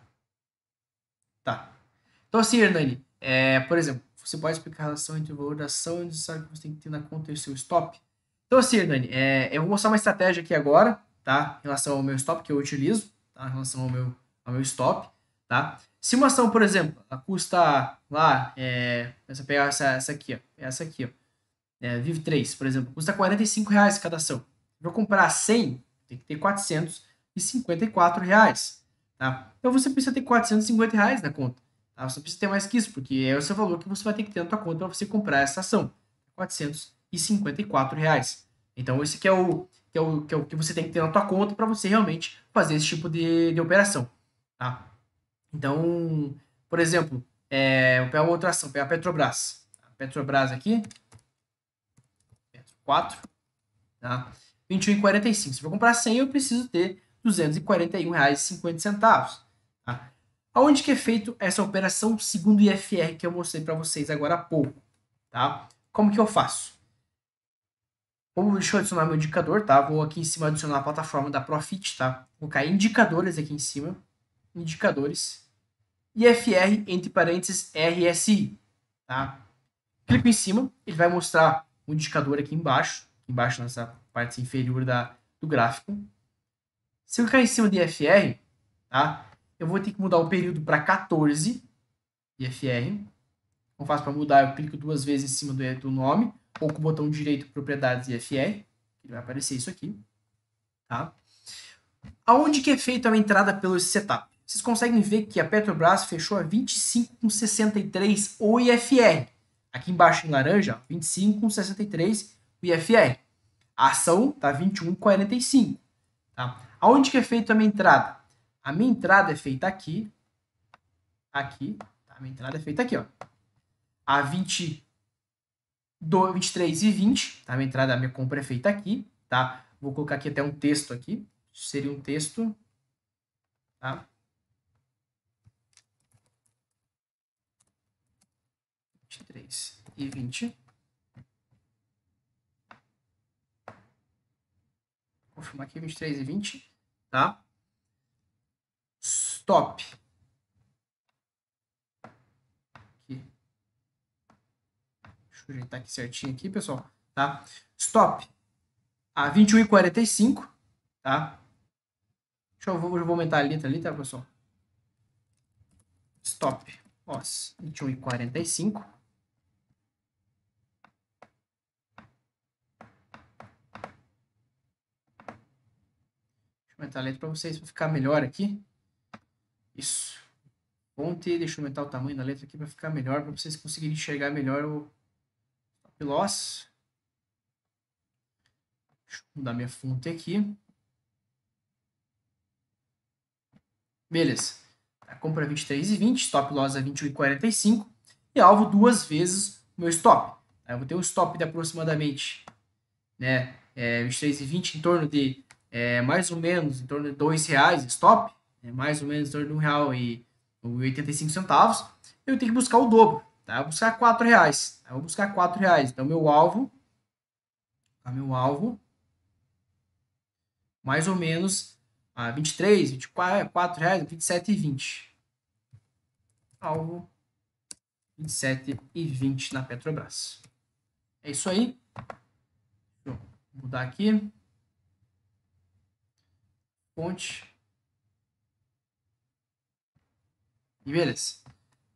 Tá. Então, assim, Hernani, é, por exemplo, você pode explicar a relação entre o valor da ação e o necessário que você tem que ter na conta e seu stop. Então, assim, Dani é, eu vou mostrar uma estratégia aqui agora, tá? Em relação ao meu stop que eu utilizo, tá? Em relação ao meu, ao meu stop, tá? Se uma ação, por exemplo, ela custa lá, é, essa pegar essa, essa aqui, ó, essa aqui, ó, é, Vive 3, por exemplo, custa 45 reais cada ação. Vou comprar 100, tem que ter 454 reais, tá? Então você precisa ter 450 reais na conta. Tá? Você precisa ter mais que isso, porque é o seu valor que você vai ter que ter na sua conta para você comprar essa ação. R$ 454. Reais. Então, esse que é, o, que, é o, que é o que você tem que ter na sua conta para você realmente fazer esse tipo de, de operação. Tá? Então, por exemplo, é, vou pegar outra ação, vou pegar a Petrobras. A Petrobras aqui, R$ 4, tá? 21,45. Se eu for comprar 100, eu preciso ter R$ 241,50. Tá? Aonde que é feito essa operação segundo o IFR que eu mostrei para vocês agora há pouco, tá? Como que eu faço? Vou, deixa eu adicionar meu indicador, tá? Vou aqui em cima adicionar a plataforma da Profit, tá? Vou colocar indicadores aqui em cima, indicadores, IFR entre parênteses RSI, tá? Clico em cima, ele vai mostrar o um indicador aqui embaixo, embaixo nessa parte inferior da, do gráfico. Se eu clicar em cima de IFR, tá? Eu vou ter que mudar o período para 14 IFR. Como faço para mudar? Eu clico duas vezes em cima do, do nome, ou com o botão direito propriedades IFR, que vai aparecer isso aqui. Tá? Aonde que é feita a entrada pelo setup? Vocês conseguem ver que a Petrobras fechou a 25,63 o IFR. Aqui embaixo em laranja, 25,63 o IFR. A ação está 21,45. Tá? Aonde que é feita a minha entrada? A minha entrada é feita aqui. Aqui. Tá? A minha entrada é feita aqui, ó. A 20, 23 e 20, tá? A minha entrada, a minha compra é feita aqui, tá? Vou colocar aqui até um texto aqui. Seria um texto, tá? três e vinte Confirmar aqui, vinte três e vinte tá? stop. Aqui. Deixa eu ajeitar aqui certinho aqui, pessoal. Tá? Stop a 21h45, tá? Deixa eu, eu vou aumentar a letra ali, tá, pessoal? Stop. Ó, 21h45. aumentar a letra para vocês, para ficar melhor aqui. Isso. Ponte, deixa eu aumentar o tamanho da letra aqui para ficar melhor, para vocês conseguirem enxergar melhor o stop loss. Deixa eu mudar minha fonte aqui. Beleza. A compra 23,20, stop loss a 21,45 e alvo duas vezes o meu stop. Eu vou ter um stop de aproximadamente né, é, 23,20 em torno de é, mais ou menos em torno de R$ reais stop é mais ou menos em torno de um real e 85 centavos, eu tenho que buscar o dobro, tá? vou buscar 4 reais, eu vou buscar 4 reais. Então, meu alvo, tá? meu alvo, mais ou menos a ah, 23, 24 reais, 27 e 20. Alvo 27 e 20 na Petrobras. É isso aí. Deixa eu mudar aqui. Ponte. E beleza.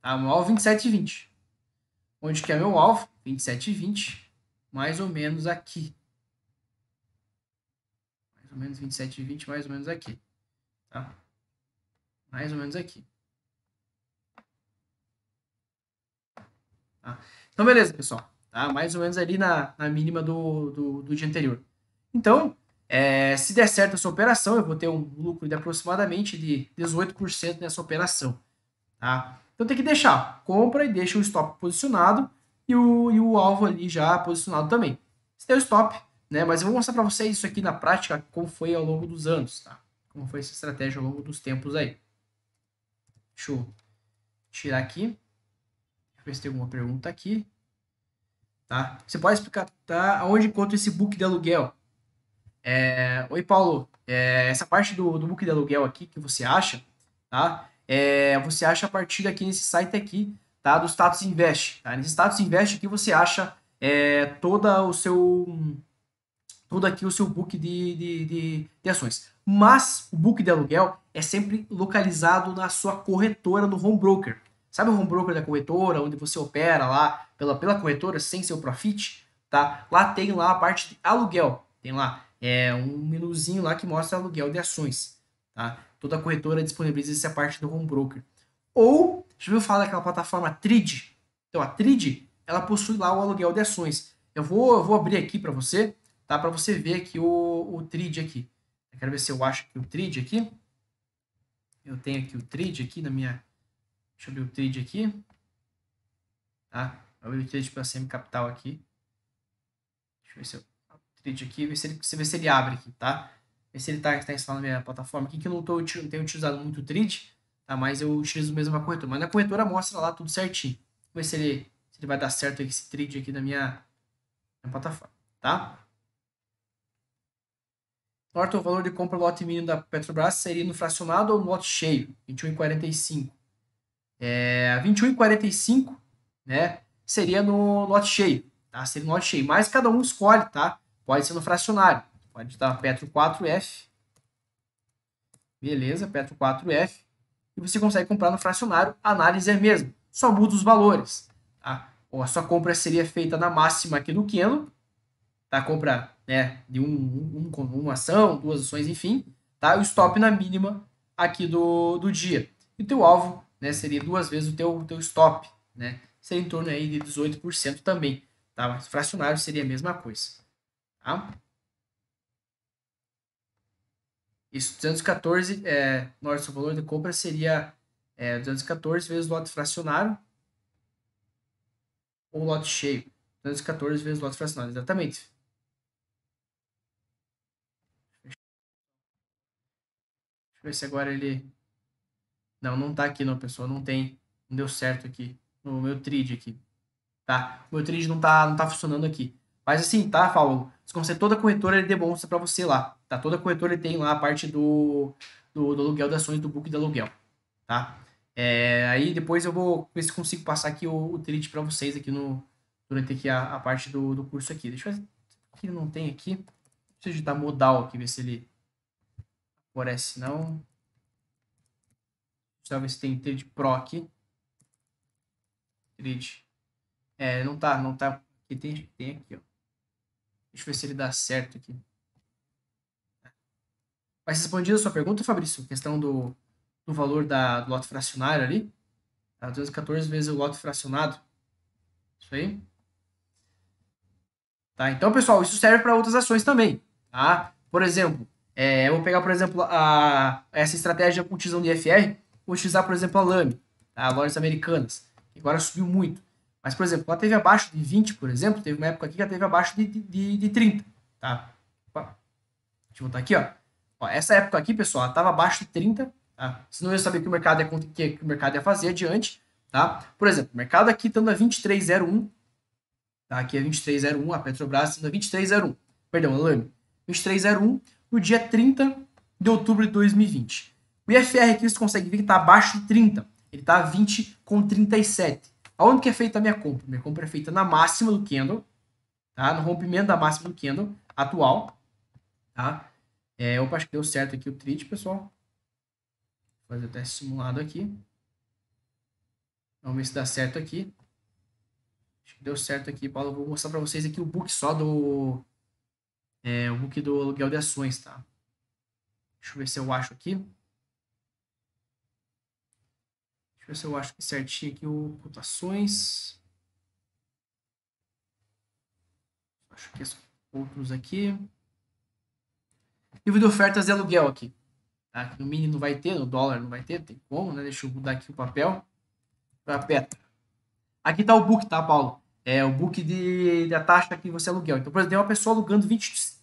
Tá, meu alvo 27,20. Onde que é meu alvo? 27,20. Mais ou menos aqui. Mais ou menos 27,20, mais ou menos aqui. Tá? Mais ou menos aqui. Tá? Então, beleza, pessoal. Tá? Mais ou menos ali na, na mínima do, do, do dia anterior. Então, é, se der certo essa operação, eu vou ter um lucro de aproximadamente de 18% nessa operação. Tá? Então tem que deixar. Compra e deixa o stop posicionado e o, e o alvo ali já posicionado também. Você é o stop, né? Mas eu vou mostrar para vocês isso aqui na prática, como foi ao longo dos anos, tá? Como foi essa estratégia ao longo dos tempos aí. Deixa eu tirar aqui. Deixa eu ver se tem alguma pergunta aqui. Tá? Você pode explicar tá, onde encontra esse book de aluguel? É... Oi, Paulo. É... Essa parte do, do book de aluguel aqui que você acha, tá? é, você acha a partir daqui nesse site aqui, tá? Do Status Invest. Tá? Nesse Status Invest aqui você acha é, toda o seu todo aqui o seu book de, de, de, de, ações. Mas o book de aluguel é sempre localizado na sua corretora no home broker. Sabe o home broker da corretora, onde você opera lá pela, pela corretora sem seu profit? Tá? Lá tem lá a parte de aluguel. Tem lá é, um menuzinho lá que mostra aluguel de ações. Tá? Toda corretora disponibiliza essa é parte do home broker. Ou, já ouviu falar daquela plataforma Trid? Então, a Trid, ela possui lá o aluguel de ações. Eu vou, eu vou abrir aqui para você, tá? Para você ver aqui o, o Trid aqui. Eu quero ver se eu acho que o Trid aqui. Eu tenho aqui o Trid aqui na minha... Deixa eu abrir o Trid aqui. Tá? Eu abri o Trid para CM Capital aqui. Deixa eu ver se eu... O Trid aqui, ver se ele, ver se ele abre aqui, tá? Ver se ele está tá, tá instalado na minha plataforma aqui, que eu não tô, tenho utilizado muito o Trid, tá? Mas eu utilizo mesmo a corretora. Mas na corretora mostra lá tudo certinho. Vamos ver se ele, se ele vai dar certo aqui, esse Trid aqui da minha, minha plataforma, tá? Norton, o valor de compra lote mínimo da Petrobras seria no fracionado ou no lote cheio? 21,45. É, 21,45, né? Seria no lote cheio, tá? Seria no lote cheio. Mas cada um escolhe, tá? Pode ser no fracionário. Pode estar Petro 4F. Beleza, Petro 4F. E você consegue comprar no fracionário, a análise é a mesma. Só muda os valores. Tá? Ou a sua compra seria feita na máxima aqui do Keno. Tá? Compra né, de um, um, um, uma ação, duas ações, enfim. Tá? O stop na mínima aqui do, do dia. E o teu alvo né, seria duas vezes o teu, teu stop. Né? Seria em torno aí de 18% também. Tá? Mas fracionário seria a mesma coisa. Tá? Isso, 214, é, nosso valor de compra seria é, 214 vezes o lote fracionário ou lote cheio. 214 vezes o lote fracionário, exatamente. Deixa eu ver se agora ele... Não, não tá aqui não, pessoal. Não tem... Não deu certo aqui. No meu trid aqui. Tá? O meu trid não tá, não tá funcionando aqui. Mas assim, tá, Paulo? se você, toda corretora ele demonstra para você lá, tá? Toda corretora ele tem lá a parte do, do, do aluguel das ações, do book de aluguel, tá? É, aí depois eu vou ver se consigo passar aqui o, o trilho para vocês aqui no durante aqui a, a parte do, do curso aqui. Deixa eu ver se não tem aqui. Deixa eu digitar modal aqui, ver se ele aparece não. Deixa eu ver se tem trade pro aqui. Trade. É, não tá, não tá. tem, tem aqui, ó. Deixa eu ver se ele dá certo aqui. Mas respondendo a sua pergunta, Fabrício, questão do, do valor da, do lote fracionário ali, tá? 214 vezes o lote fracionado. Isso aí. Tá, então, pessoal, isso serve para outras ações também. Tá? Por exemplo, é, eu vou pegar, por exemplo, a, essa estratégia de utilização de IFR, vou utilizar, por exemplo, a LAME, tá? lojas americanas, que agora subiu muito. Mas, por exemplo, ela teve abaixo de 20, por exemplo, teve uma época aqui que ela teve abaixo de, de, de 30, tá? Opa. Deixa eu botar aqui, ó. ó essa época aqui, pessoal, ela tava abaixo de 30, tá? Se não eu saber que o mercado é que, que o mercado ia fazer adiante, tá? Por exemplo, o mercado aqui estando a 23,01, tá? Aqui é 23,01, a Petrobras estando a 23,01. Perdão, a 23,01 no dia 30 de outubro de 2020. O IFR aqui você consegue ver que tá abaixo de 30. Ele tá 20,37 Aonde que é feita a minha compra? Minha compra é feita na máxima do candle, tá? No rompimento da máxima do candle atual, tá? É, opa, acho que deu certo aqui o trade, pessoal. Vou fazer o teste simulado aqui. Vamos ver se dá certo aqui. Acho que deu certo aqui, Paulo. Vou mostrar para vocês aqui o book só do... É, o book do aluguel de ações, tá? Deixa eu ver se eu acho aqui. Deixa eu ver se eu acho que certinho aqui o cotações. Acho que esses é outros aqui. Livro de ofertas de aluguel aqui. Tá? No mini não vai ter, no dólar não vai ter, tem como, né? Deixa eu mudar aqui o papel para Petra. Aqui tá o book, tá, Paulo? É o book de, da taxa que você aluguel. Então, por exemplo, tem uma pessoa alugando 20,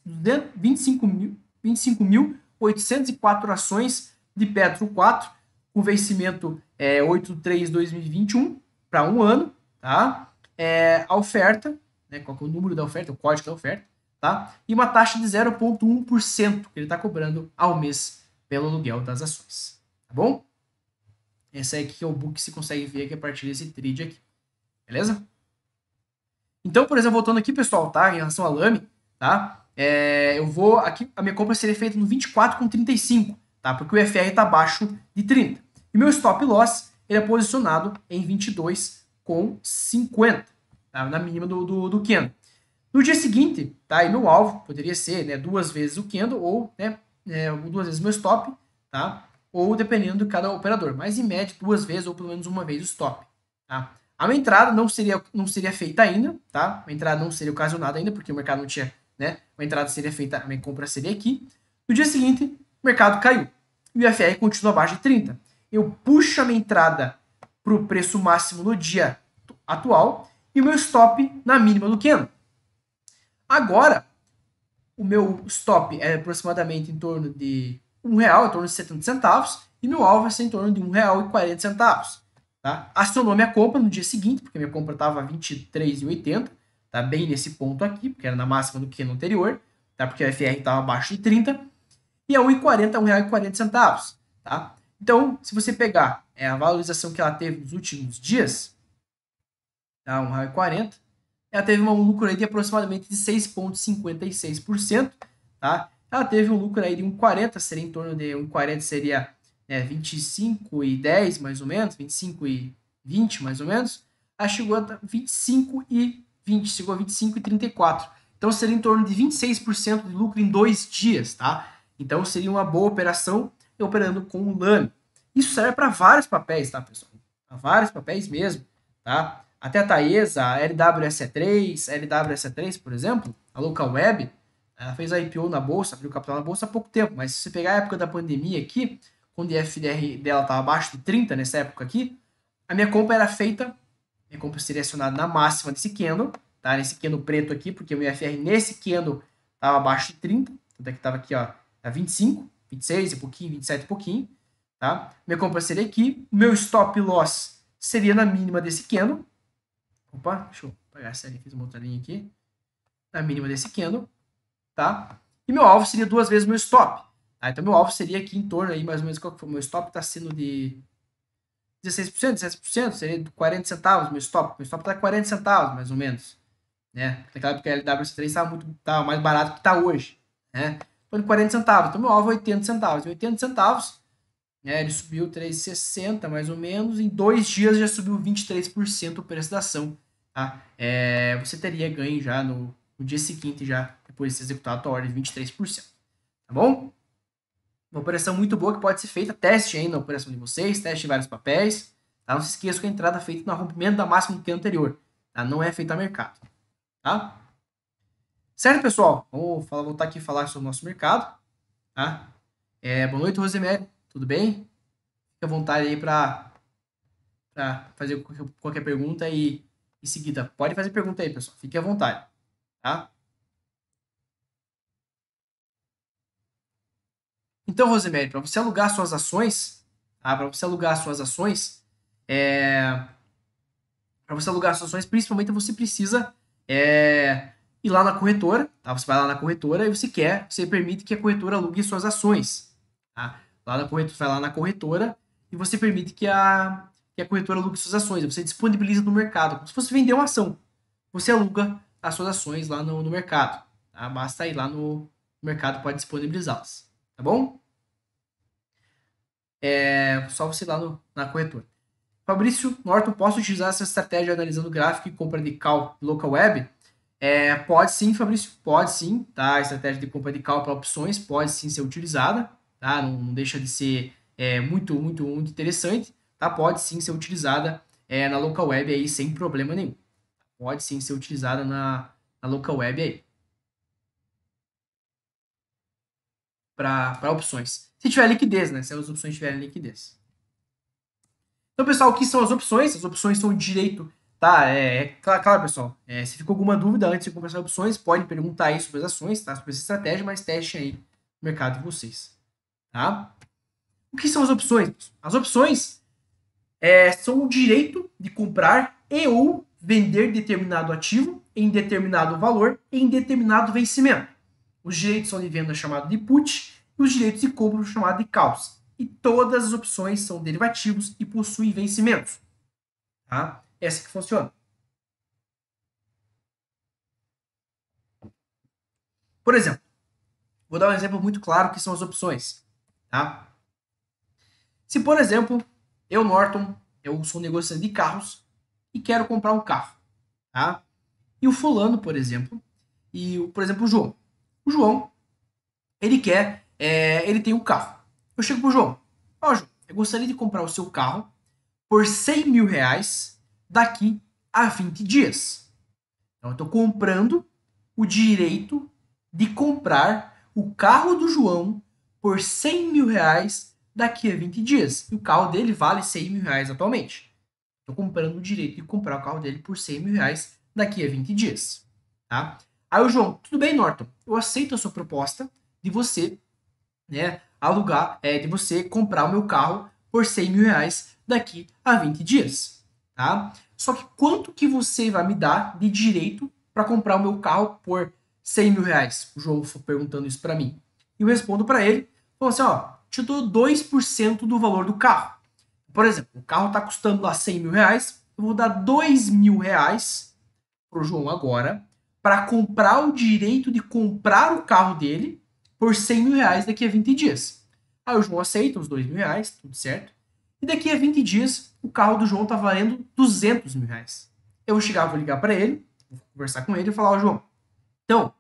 25 mil, 25.804 ações de Petro 4, com vencimento é, 83-2021 para um ano, tá? É, a oferta, né, qual é o número da oferta, o código da oferta, tá? E uma taxa de 0,1% que ele está cobrando ao mês pelo aluguel das ações, tá bom? Esse é aqui é o book que se consegue ver aqui a partir desse trade aqui, beleza? Então, por exemplo, voltando aqui, pessoal, tá? Em relação à lame, tá? É, eu vou aqui, a minha compra seria feita no 24,35, tá? Porque o FR está abaixo de 30. E meu stop loss ele é posicionado em 22,50, tá? na mínima do, do, do candle. No dia seguinte, tá? E meu alvo poderia ser né, duas vezes o candle ou né, é, duas vezes meu stop, tá? Ou dependendo de cada operador, mas em média duas vezes ou pelo menos uma vez o stop, tá? A minha entrada não seria, não seria feita ainda, tá? A entrada não seria ocasionada ainda porque o mercado não tinha, né? A entrada seria feita, a minha compra seria aqui. No dia seguinte, o mercado caiu. E o IFR continua abaixo de 30 eu puxo a minha entrada para o preço máximo no dia atual e o meu stop na mínima do candle. Agora, o meu stop é aproximadamente em torno de um real, em torno de 70 centavos, e meu alvo vai é ser em torno de um real e 40 centavos. Tá? Acionou minha compra no dia seguinte, porque minha compra estava 23,80, tá bem nesse ponto aqui, porque era na máxima do que no anterior, tá? porque o FR estava abaixo de 30, e a 1,40 é R$ tá? Então, se você pegar é, a valorização que ela teve nos últimos dias, tá, um R40, ela teve um lucro aí de aproximadamente de 6,56%. Tá? Ela teve um lucro aí de 1,40, seria em torno de 1,40 seria né, 25 e mais ou menos, 25,20% e mais ou menos. Ela chegou a 25 e chegou a 25 e Então seria em torno de 26% de lucro em dois dias, tá? Então seria uma boa operação operando com o lan Isso serve para vários papéis, tá, pessoal? Para vários papéis mesmo, tá? Até a Taesa, a LWS3, LWS3, por exemplo, a Local Web, ela fez a IPO na bolsa, abriu capital na bolsa há pouco tempo, mas se você pegar a época da pandemia aqui, quando o FDR dela estava abaixo de 30 nessa época aqui, a minha compra era feita, minha compra seria acionada na máxima desse candle, tá? Nesse candle preto aqui, porque o meu FR nesse candle estava abaixo de 30, tanto é que estava aqui, ó, a tá 25, 26 e pouquinho, 27 e pouquinho, tá? Minha compra seria aqui, meu stop loss seria na mínima desse candle. Opa, deixa eu apagar essa linha, fiz uma outra linha aqui. Na mínima desse candle, tá? E meu alvo seria duas vezes meu stop. Tá? Então meu alvo seria aqui em torno aí, mais ou menos, qual que foi? Meu stop tá sendo de 16%, 17%, seria 40 centavos meu stop. Meu stop tá 40 centavos, mais ou menos. Né? Naquela época a LWC3 muito, tava mais barato que tá hoje. Né? põe 40 centavos. Então, meu alvo é 80 centavos. 80 centavos, né, ele subiu 3,60 mais ou menos. Em dois dias já subiu 23% o preço da ação. Tá? É, você teria ganho já no, no, dia seguinte, já depois de ser executada a tua ordem, 23%. Tá bom? Uma operação muito boa que pode ser feita. Teste ainda a operação de vocês, teste vários papéis. Tá? Não se esqueça que a entrada é feita no rompimento da máxima do que anterior. Tá? Não é feita a mercado. Tá? Certo, pessoal? Vamos voltar aqui e falar sobre o nosso mercado. Tá? É, boa noite, Rosemary. Tudo bem? Fique à vontade aí para fazer qualquer, qualquer pergunta e em seguida. Pode fazer pergunta aí, pessoal. Fique à vontade. Tá? Então, Rosemary, para você alugar suas ações, tá? para você alugar suas ações, é... para você alugar suas ações, principalmente você precisa é e lá na corretora, tá? Você vai lá na corretora e você quer, você permite que a corretora alugue suas ações, tá? Lá na corretora, vai lá na corretora e você permite que a, que a corretora alugue suas ações, você disponibiliza no mercado, como se fosse vender uma ação. Você aluga as suas ações lá no, no mercado, tá? Basta ir lá no mercado para disponibilizá-las, tá bom? É só você ir lá no, na corretora. Fabrício Norton, posso utilizar essa estratégia analisando gráfico e compra de cal local web? É, pode sim, Fabrício, pode sim, tá? A estratégia de compra de call para opções pode sim ser utilizada, tá? Não, não deixa de ser é, muito, muito, muito interessante, tá? Pode sim ser utilizada é, na local web aí sem problema nenhum. Pode sim ser utilizada na, na local web aí. Para opções. Se tiver liquidez, né? Se as opções tiverem liquidez. Então, pessoal, o que são as opções? As opções são o direito Tá, é, é claro, claro pessoal, é, se ficou alguma dúvida antes de conversar opções, pode perguntar aí sobre as ações, tá? Sobre essa estratégia, mas teste aí o mercado de vocês, tá? O que são as opções? As opções é, são o direito de comprar e ou vender determinado ativo em determinado valor em determinado vencimento. Os direitos são de venda chamado de put e os direitos de compra chamado de calls. E todas as opções são derivativos e possuem vencimentos, tá? essa que funciona. Por exemplo, vou dar um exemplo muito claro que são as opções. Tá? Se, por exemplo, eu, Norton, eu sou um negociante de carros e quero comprar um carro. Tá? E o fulano, por exemplo, e por exemplo, o João. O João, ele quer, é, ele tem um carro. Eu chego pro João, ó oh, João, eu gostaria de comprar o seu carro por 100 mil reais daqui a 20 dias. Então eu estou comprando o direito de comprar o carro do João por 100 mil reais daqui a 20 dias. E o carro dele vale 100 mil reais atualmente. Estou comprando o direito de comprar o carro dele por 100 mil reais daqui a 20 dias. Tá? Aí o João, tudo bem, Norton, eu aceito a sua proposta de você né, alugar, é, de você comprar o meu carro por 100 mil reais daqui a 20 dias tá? Só que quanto que você vai me dar de direito para comprar o meu carro por 100 mil reais? O João foi perguntando isso para mim. E eu respondo para ele, falando assim, ó, te dou 2% do valor do carro. Por exemplo, o carro está custando lá 100 mil reais, eu vou dar 2 mil reais pro João agora para comprar o direito de comprar o carro dele por 100 mil reais daqui a 20 dias. Aí o João aceita os 2 mil reais, tudo certo. E daqui a 20 dias, o carro do João tá valendo 200 mil reais. Eu vou chegar, vou ligar para ele, vou conversar com ele e falar, ó, oh, João, então,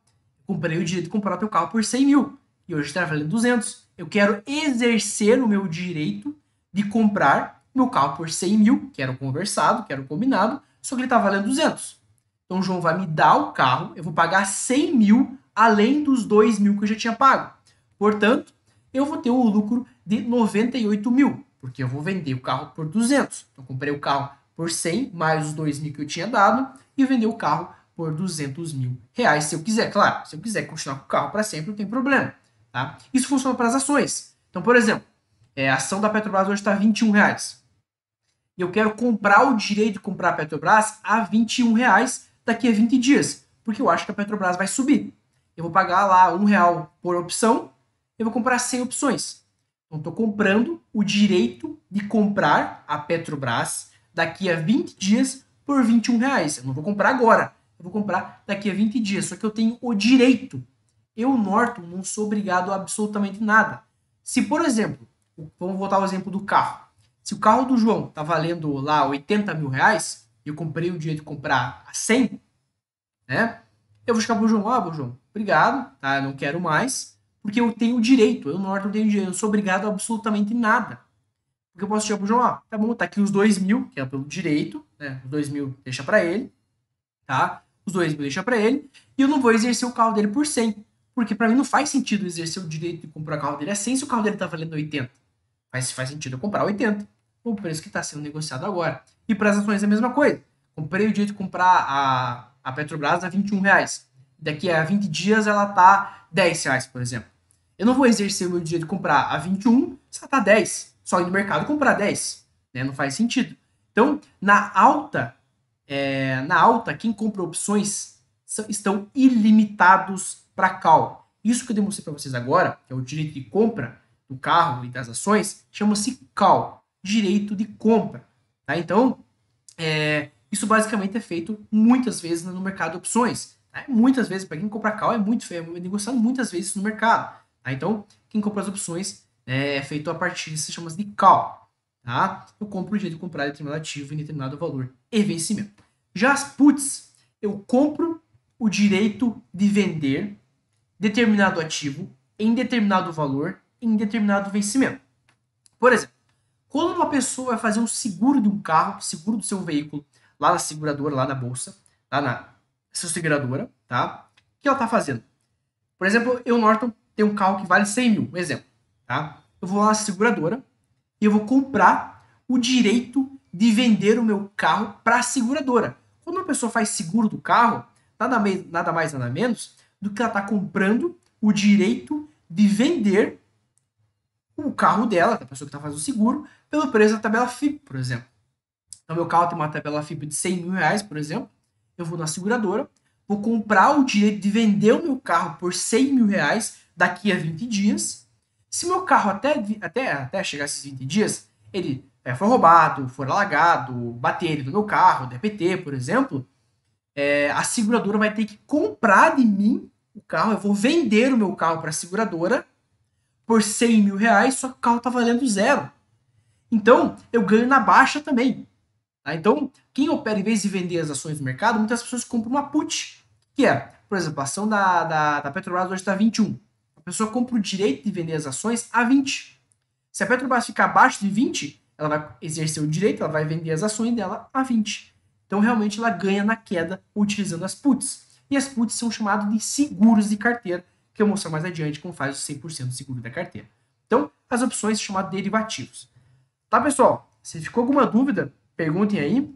comprei o direito de comprar o teu carro por 100 mil e hoje está valendo 200. Eu quero exercer o meu direito de comprar meu carro por 100 mil, que era o conversado, que era o combinado, só que ele está valendo 200. Então o João vai me dar o carro, eu vou pagar 100 mil além dos 2 mil que eu já tinha pago. Portanto, eu vou ter um lucro de 98 mil. Porque eu vou vender o carro por 200. Então, comprei o carro por 100, mais os 2 mil que eu tinha dado, e vender o carro por 200 mil reais, se eu quiser. Claro, se eu quiser continuar com o carro para sempre, não tem problema. Tá? Isso funciona para as ações. Então, por exemplo, é, a ação da Petrobras hoje está 21 reais. E eu quero comprar o direito de comprar a Petrobras a 21 reais daqui a 20 dias, porque eu acho que a Petrobras vai subir. Eu vou pagar lá um real por opção, eu vou comprar 100 opções. Então, estou comprando o direito de comprar a Petrobras daqui a 20 dias por 21 reais. Eu não vou comprar agora, eu vou comprar daqui a 20 dias. Só que eu tenho o direito. Eu, Norton, não sou obrigado a absolutamente nada. Se, por exemplo, vamos voltar ao exemplo do carro. Se o carro do João está valendo lá 80 mil reais, eu comprei o direito de comprar a 100, né? Eu vou chegar pro João, ah, João, obrigado, tá? Eu não quero mais porque eu tenho direito. Eu, não tenho direito. Eu não sou obrigado a absolutamente nada. Porque eu posso chegar pro João, ó, tá bom, tá aqui os dois mil, que é pelo direito, né? Os dois mil deixa para ele, tá? Os dois mil deixa para ele, e eu não vou exercer o carro dele por 100. Porque para mim não faz sentido exercer o direito de comprar o carro dele a 100 se o carro dele tá valendo 80. Mas faz sentido eu comprar 80, o preço que está sendo negociado agora. E para as ações é a mesma coisa. Comprei o direito de comprar a, a Petrobras a 21 reais. Daqui a 20 dias ela tá 10 reais, por exemplo. Eu não vou exercer o meu direito de comprar a 21 se ela tá 10. Só ir no mercado comprar 10. Né? Não faz sentido. Então, na alta, é, na alta, quem compra opções são, estão ilimitados para call. Isso que eu demonstrei para vocês agora, que é o direito de compra do carro e das ações, chama-se call, direito de compra. Tá? Então, é, isso basicamente é feito muitas vezes no mercado de opções. Né? Muitas vezes, para quem compra call, é muito feio, é negociado muitas vezes no mercado. Tá? Então, quem compra as opções né, é, feito a partir de se chama de call. Tá? Eu compro o direito de comprar determinado ativo em determinado valor e vencimento. Já as puts, eu compro o direito de vender determinado ativo em determinado valor em determinado vencimento. Por exemplo, quando uma pessoa vai fazer um seguro de um carro, seguro do seu veículo, lá na seguradora, lá na bolsa, lá na sua seguradora, tá? O que ela tá fazendo? Por exemplo, eu, Norton, tem um carro que vale 100 mil, um exemplo. Tá? Eu vou lá na seguradora e eu vou comprar o direito de vender o meu carro para a seguradora. Quando uma pessoa faz seguro do carro, nada mais, nada mais nada menos do que ela está comprando o direito de vender o carro dela, da é pessoa que está fazendo o seguro, pelo preço da tabela FIP, por exemplo. Então, meu carro tem uma tabela FIP de 100 mil reais, por exemplo. Eu vou na seguradora, vou comprar o direito de vender o meu carro por 100 mil reais daqui a 20 dias. Se meu carro até, até, até chegar esses 20 dias, ele é, foi roubado, for alagado, bater no meu carro, DPT, por exemplo, é, a seguradora vai ter que comprar de mim o carro, eu vou vender o meu carro para a seguradora por 100 mil reais, só que o carro está valendo zero. Então, eu ganho na baixa também. Tá? Então, quem opera, em vez de vender as ações do mercado, muitas pessoas compram uma put, que é, por exemplo, a ação da, da, da Petrobras hoje está 21. A pessoa compra o direito de vender as ações a 20. Se a Petrobras ficar abaixo de 20, ela vai exercer o direito, ela vai vender as ações dela a 20. Então, realmente, ela ganha na queda utilizando as puts. E as puts são chamadas de seguros de carteira, que eu mostro mostrar mais adiante como faz o 100% seguro da carteira. Então, as opções são chamadas de derivativos. Tá, pessoal? Se ficou alguma dúvida, perguntem aí,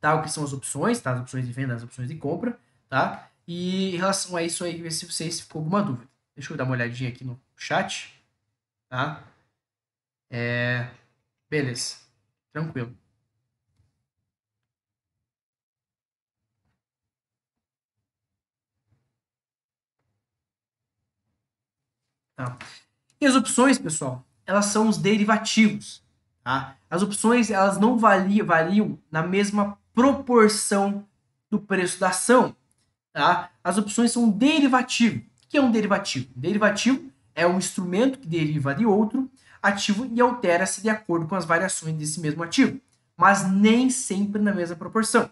tá? O que são as opções, tá? As opções de venda, as opções de compra, tá? E em relação a isso aí, ver se vocês ficou alguma dúvida. Deixa eu dar uma olhadinha aqui no chat. Tá? É... Beleza. Tranquilo. Tá. E as opções, pessoal, elas são os derivativos. Tá? As opções elas não valiam, valiam na mesma proporção do preço da ação. Tá? As opções são derivativo que é um derivativo. Derivativo é um instrumento que deriva de outro ativo e altera-se de acordo com as variações desse mesmo ativo, mas nem sempre na mesma proporção.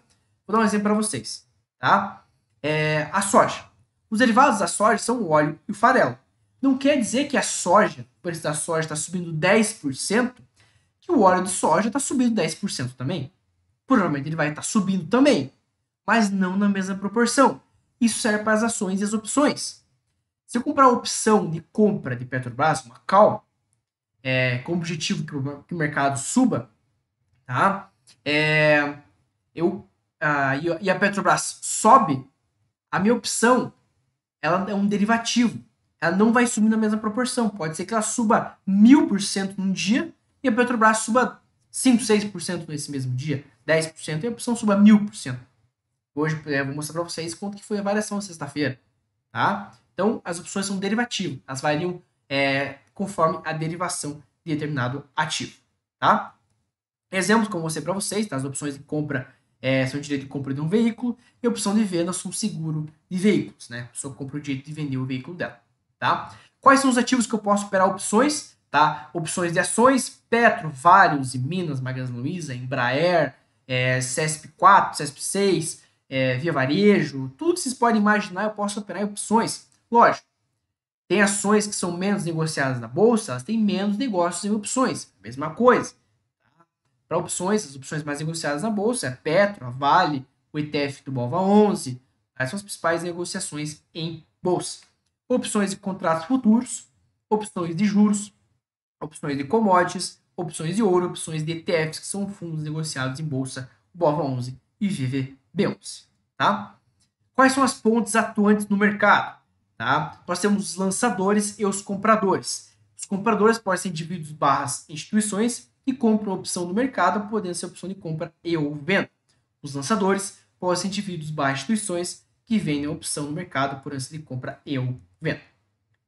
Vou dar um exemplo para vocês. Tá? É, a soja. Os derivados da soja são o óleo e o farelo. Não quer dizer que a soja, o preço da soja está subindo 10%, que o óleo de soja está subindo 10% também. Provavelmente ele vai estar tá subindo também, mas não na mesma proporção. Isso serve para as ações e as opções. Se eu comprar a opção de compra de Petrobras, uma call, é, com o objetivo que o, que o mercado suba, tá? É, eu, e a Petrobras sobe, a minha opção ela é um derivativo. Ela não vai subir na mesma proporção. Pode ser que ela suba mil por cento num dia e a Petrobras suba 5, 6% nesse mesmo dia, 10%, e a opção suba mil por cento. Hoje eu é, vou mostrar para vocês quanto que foi a variação sexta-feira, tá? Então, as opções são derivativas, elas variam é, conforme a derivação de determinado ativo, tá? Exemplos, como eu para vocês, tá? as opções de compra é, são o direito de compra de um veículo e a opção de venda são seguro de veículos, né? A compra o direito de vender o veículo dela, tá? Quais são os ativos que eu posso operar opções? Tá? Opções de ações, Petro, Vários e Minas, Magazine Luiza, Embraer, é, CESP4, CESP6, é, Via Varejo, tudo que vocês podem imaginar eu posso operar em opções. Lógico, tem ações que são menos negociadas na bolsa, elas têm menos negócios em opções. Mesma coisa. Tá? Para opções, as opções mais negociadas na bolsa é a Petro, a Vale, o ETF do Bova 11. Essas são as principais negociações em bolsa. Opções de contratos futuros, opções de juros, opções de commodities, opções de ouro, opções de ETFs, que são fundos negociados em bolsa, Bova 11 e GVB11. Tá? Quais são as pontes atuantes no mercado? Tá? Nós temos os lançadores e os compradores. Os compradores podem ser indivíduos barras instituições que compram opção do mercado, podendo ser opção de compra e ou venda. Os lançadores podem ser indivíduos barras instituições que vendem opção no mercado, por essa de compra e ou venda.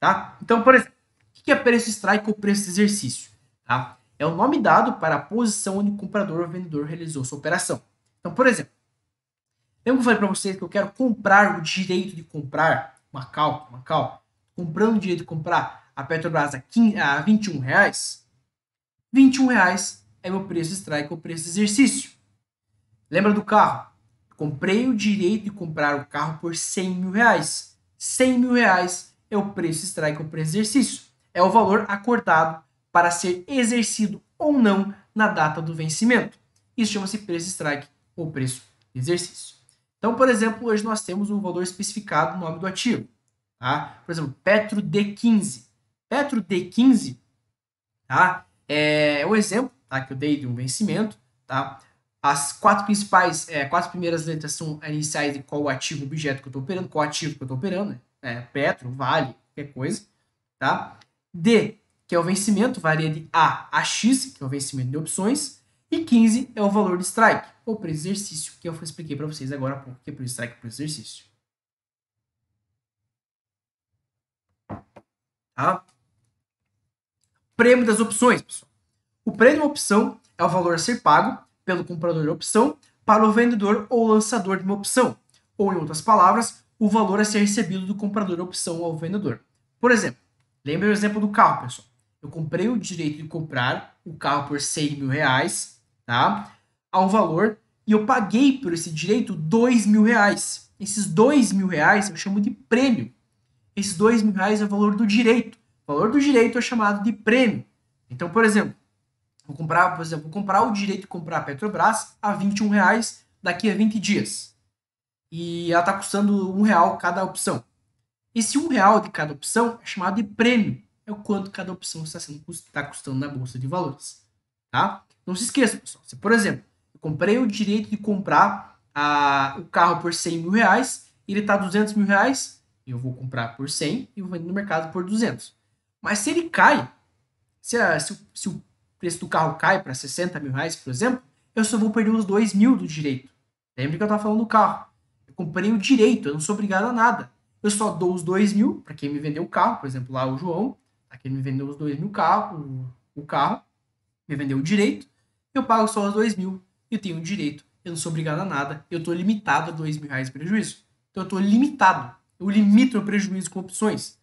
Tá? Então, por exemplo, o que é preço strike ou preço de exercício? Tá? É o nome dado para a posição onde o comprador ou vendedor realizou sua operação. Então, por exemplo, lembra que eu falei para vocês que eu quero comprar o direito de comprar Macau, Macau, comprando o direito de comprar a Petrobras a, 15, a 21 reais, 21 reais é meu preço strike, é o preço de exercício. Lembra do carro? Comprei o direito de comprar o carro por 100 mil reais. 100 mil reais é o preço strike, é o preço de exercício. É o valor acordado para ser exercido ou não na data do vencimento. Isso chama-se preço strike ou preço de exercício. Então, por exemplo, hoje nós temos um valor especificado no nome do ativo. Tá? Por exemplo, Petro D15. Petro D15 tá? é o exemplo tá? que eu dei de um vencimento. Tá? As quatro principais, é, quatro primeiras letras são iniciais de qual ativo objeto que eu estou operando, qual ativo que eu estou operando, né? é, Petro, Vale, qualquer coisa. Tá? D, que é o vencimento, varia de A a X, que é o vencimento de opções. E 15 é o valor de strike, ou preço de exercício, é que eu expliquei para vocês agora há pouco, que é preço de strike e preço de exercício. Tá? Prêmio das opções, pessoal. O prêmio opção é o valor a ser pago pelo comprador de opção para o vendedor ou lançador de uma opção, ou em outras palavras, o valor a ser recebido do comprador de opção ao vendedor. Por exemplo, lembra o exemplo do carro, pessoal. Eu comprei o direito de comprar o carro por 100 mil reais tá? A um valor e eu paguei por esse direito dois mil reais. Esses dois mil reais eu chamo de prêmio. Esses dois mil reais é o valor do direito. O valor do direito é chamado de prêmio. Então, por exemplo, vou comprar, por exemplo, vou comprar o direito de comprar a Petrobras a 21 reais daqui a 20 dias. E ela está custando um real cada opção. Esse um real de cada opção é chamado de prêmio. É o quanto cada opção está, sendo, está custando na bolsa de valores. Tá? Não se esqueçam, pessoal. Se, por exemplo, eu comprei o direito de comprar a, o carro por 100 mil reais, ele está 200 mil reais, eu vou comprar por 100 e vou vender no mercado por 200. Mas se ele cai, se, a, se, se o preço do carro cai para 60 mil reais, por exemplo, eu só vou perder os 2 mil do direito. Lembra que eu estava falando do carro. Eu comprei o direito, eu não sou obrigado a nada. Eu só dou os 2 mil para quem me vendeu o carro, por exemplo, lá o João, tá, quem me vendeu os 2 mil carro, o, o carro, me vendeu o direito eu pago só os dois mil, eu tenho direito, eu não sou obrigado a nada, eu estou limitado a dois mil reais de prejuízo. Então eu estou limitado, eu limito o prejuízo com opções.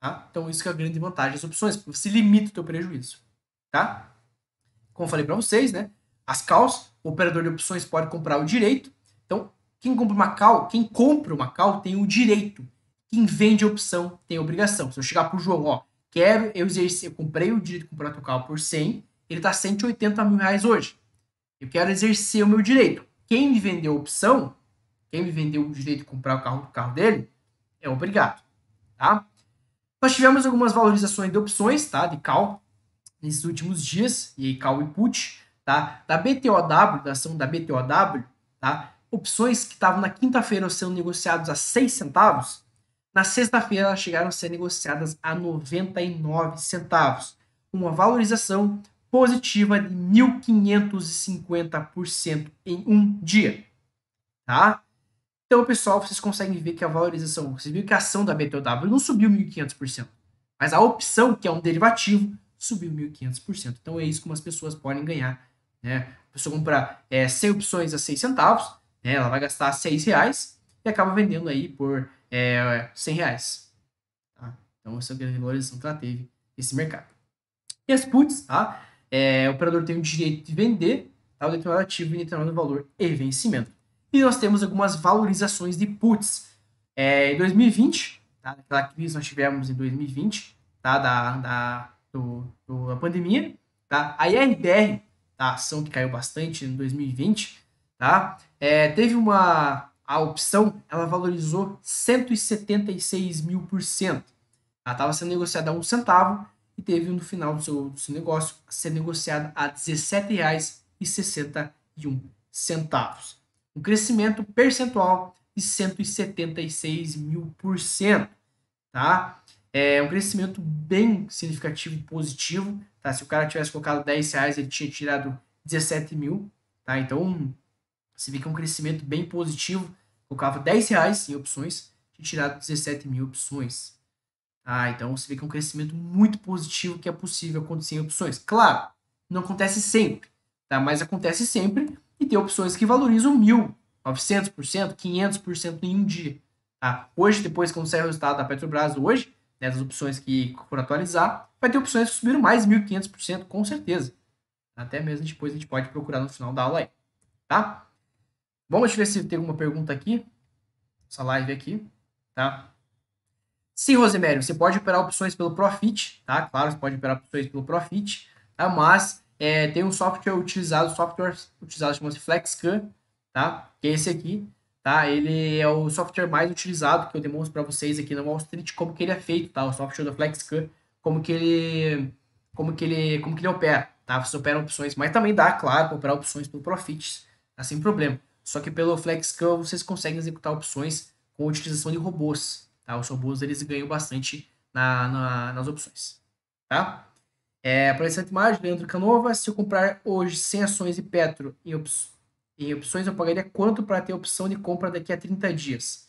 Tá? Então isso que é a grande vantagem das opções, você limita o teu prejuízo. Tá? Como eu falei para vocês, né? As calls, o operador de opções pode comprar o direito. Então, quem compra uma call, quem compra uma call tem o direito. Quem vende opção tem obrigação. Se eu chegar pro João, ó, quero, eu, exerci, eu comprei o direito de comprar a tua call por 100, ele está 180 mil reais hoje. Eu quero exercer o meu direito. Quem me vendeu a opção, quem me vendeu o direito de comprar o carro do carro dele, é obrigado, tá? Nós tivemos algumas valorizações de opções, tá? De cal nesses últimos dias, e aí cal e put, tá? Da BTOW, da ação da BTOW, tá? Opções que estavam na quinta-feira sendo negociadas a 6 centavos, na sexta-feira elas chegaram a ser negociadas a 99 centavos. Uma valorização positiva de 1.550% em um dia. Tá? Então, pessoal, vocês conseguem ver que a valorização, vocês viram que a ação da BTW não subiu 1.500%, mas a opção, que é um derivativo, subiu 1.500%. Então, é isso como as pessoas podem ganhar. Né? A pessoa compra é, 100 opções a 6 centavos, né? ela vai gastar 6 reais e acaba vendendo aí por é, 100 reais. Tá? Então, essa é a grande valorização que ela teve nesse mercado. E as puts, tá? É, o operador tem o direito de vender tá, o determinado ativo em determinado valor e vencimento. E nós temos algumas valorizações de puts. É, em 2020, tá, naquela crise nós tivemos em 2020, tá, da, da, do, do, da pandemia, tá, a IRBR, tá, a ação que caiu bastante em 2020, tá, é, teve uma a opção, ela valorizou 176 mil por cento. Ela estava sendo negociada a um centavo, e teve no final do seu, do seu negócio a ser negociado a R$ 17,61, um crescimento percentual de 176 mil por cento, tá? É um crescimento bem significativo e positivo, tá? Se o cara tivesse colocado 10 reais, ele tinha tirado 17 mil, tá? Então, você vê que é um crescimento bem positivo, colocava 10 reais em opções, tinha tirado 17 mil opções, ah, então você vê que é um crescimento muito positivo que é possível acontecer em opções. Claro, não acontece sempre, tá? mas acontece sempre e tem opções que valorizam 1.900%, 500% em um dia. Tá? Hoje, depois que sair o resultado da Petrobras, hoje, né, das opções que for atualizar, vai ter opções que subiram mais 1.500%, com certeza. Até mesmo depois a gente pode procurar no final da aula aí, tá? Bom, ver se tem alguma pergunta aqui. Essa live aqui, tá? Sim, Rosemério, você pode operar opções pelo Profit, tá? Claro, você pode operar opções pelo Profit, tá? mas é, tem um software utilizado, software utilizado chama-se FlexCAN, tá? Que é esse aqui, tá? Ele é o software mais utilizado que eu demonstro para vocês aqui na Wall Street como que ele é feito, tá? O software do FlexCAN, como que ele, como que ele, como que ele opera, tá? Você opera opções, mas também dá, claro, para operar opções pelo Profit, tá? Sem problema. Só que pelo FlexCAN vocês conseguem executar opções com utilização de robôs, Tá? Os robôs eles ganham bastante na, na, nas opções. Tá? É, para imagem, Leandro Canova, se eu comprar hoje sem ações de Petro em, op em opções, eu pagaria quanto para ter opção de compra daqui a 30 dias?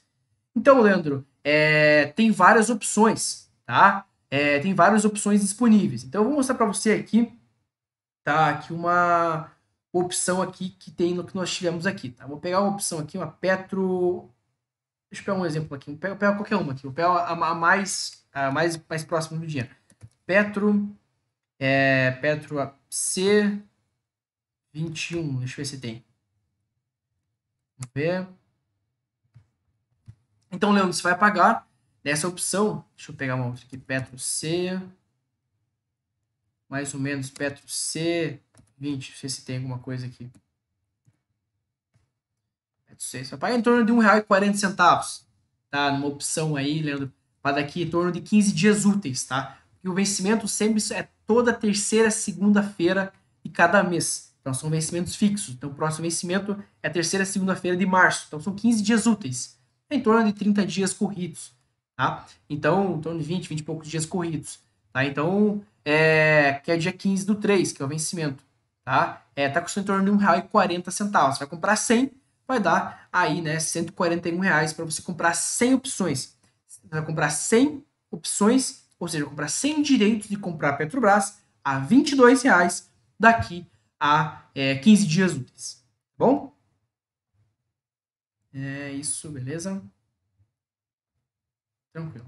Então, Leandro, é, tem várias opções, tá? É, tem várias opções disponíveis. Então, eu vou mostrar para você aqui, tá? Aqui uma opção aqui que tem no que nós tivemos aqui, tá? Vou pegar uma opção aqui, uma Petro Deixa eu pegar um exemplo aqui. Pega, qualquer uma aqui. O pego a, a, mais, a mais, mais próximo do dia. Petro. É, Petro C21. Deixa eu ver se tem. Vamos ver. Então, Leandro, você vai pagar nessa opção. Deixa eu pegar uma outra aqui. Petro C. Mais ou menos Petro C20. eu ver se tem alguma coisa aqui sei, você vai pagar em torno de R$1,40, tá? Numa opção aí, Leandro, para daqui em torno de 15 dias úteis, tá? E o vencimento sempre é toda terceira segunda-feira de cada mês. Então são vencimentos fixos. Então o próximo vencimento é terceira segunda-feira de março. Então são 15 dias úteis, é em torno de 30 dias corridos, tá? Então, em torno de 20, 20 e poucos dias corridos, tá? Então, é, que é dia 15 do 3, que é o vencimento, tá? É, tá custando em torno de R$1,40. Você vai comprar 100, vai dar aí, né, 141 reais para você comprar 100 opções. Você vai comprar 100 opções, ou seja, comprar 100 direitos de comprar Petrobras a 22 reais daqui a é, 15 dias úteis. Tá bom? É isso, beleza? Tranquilo.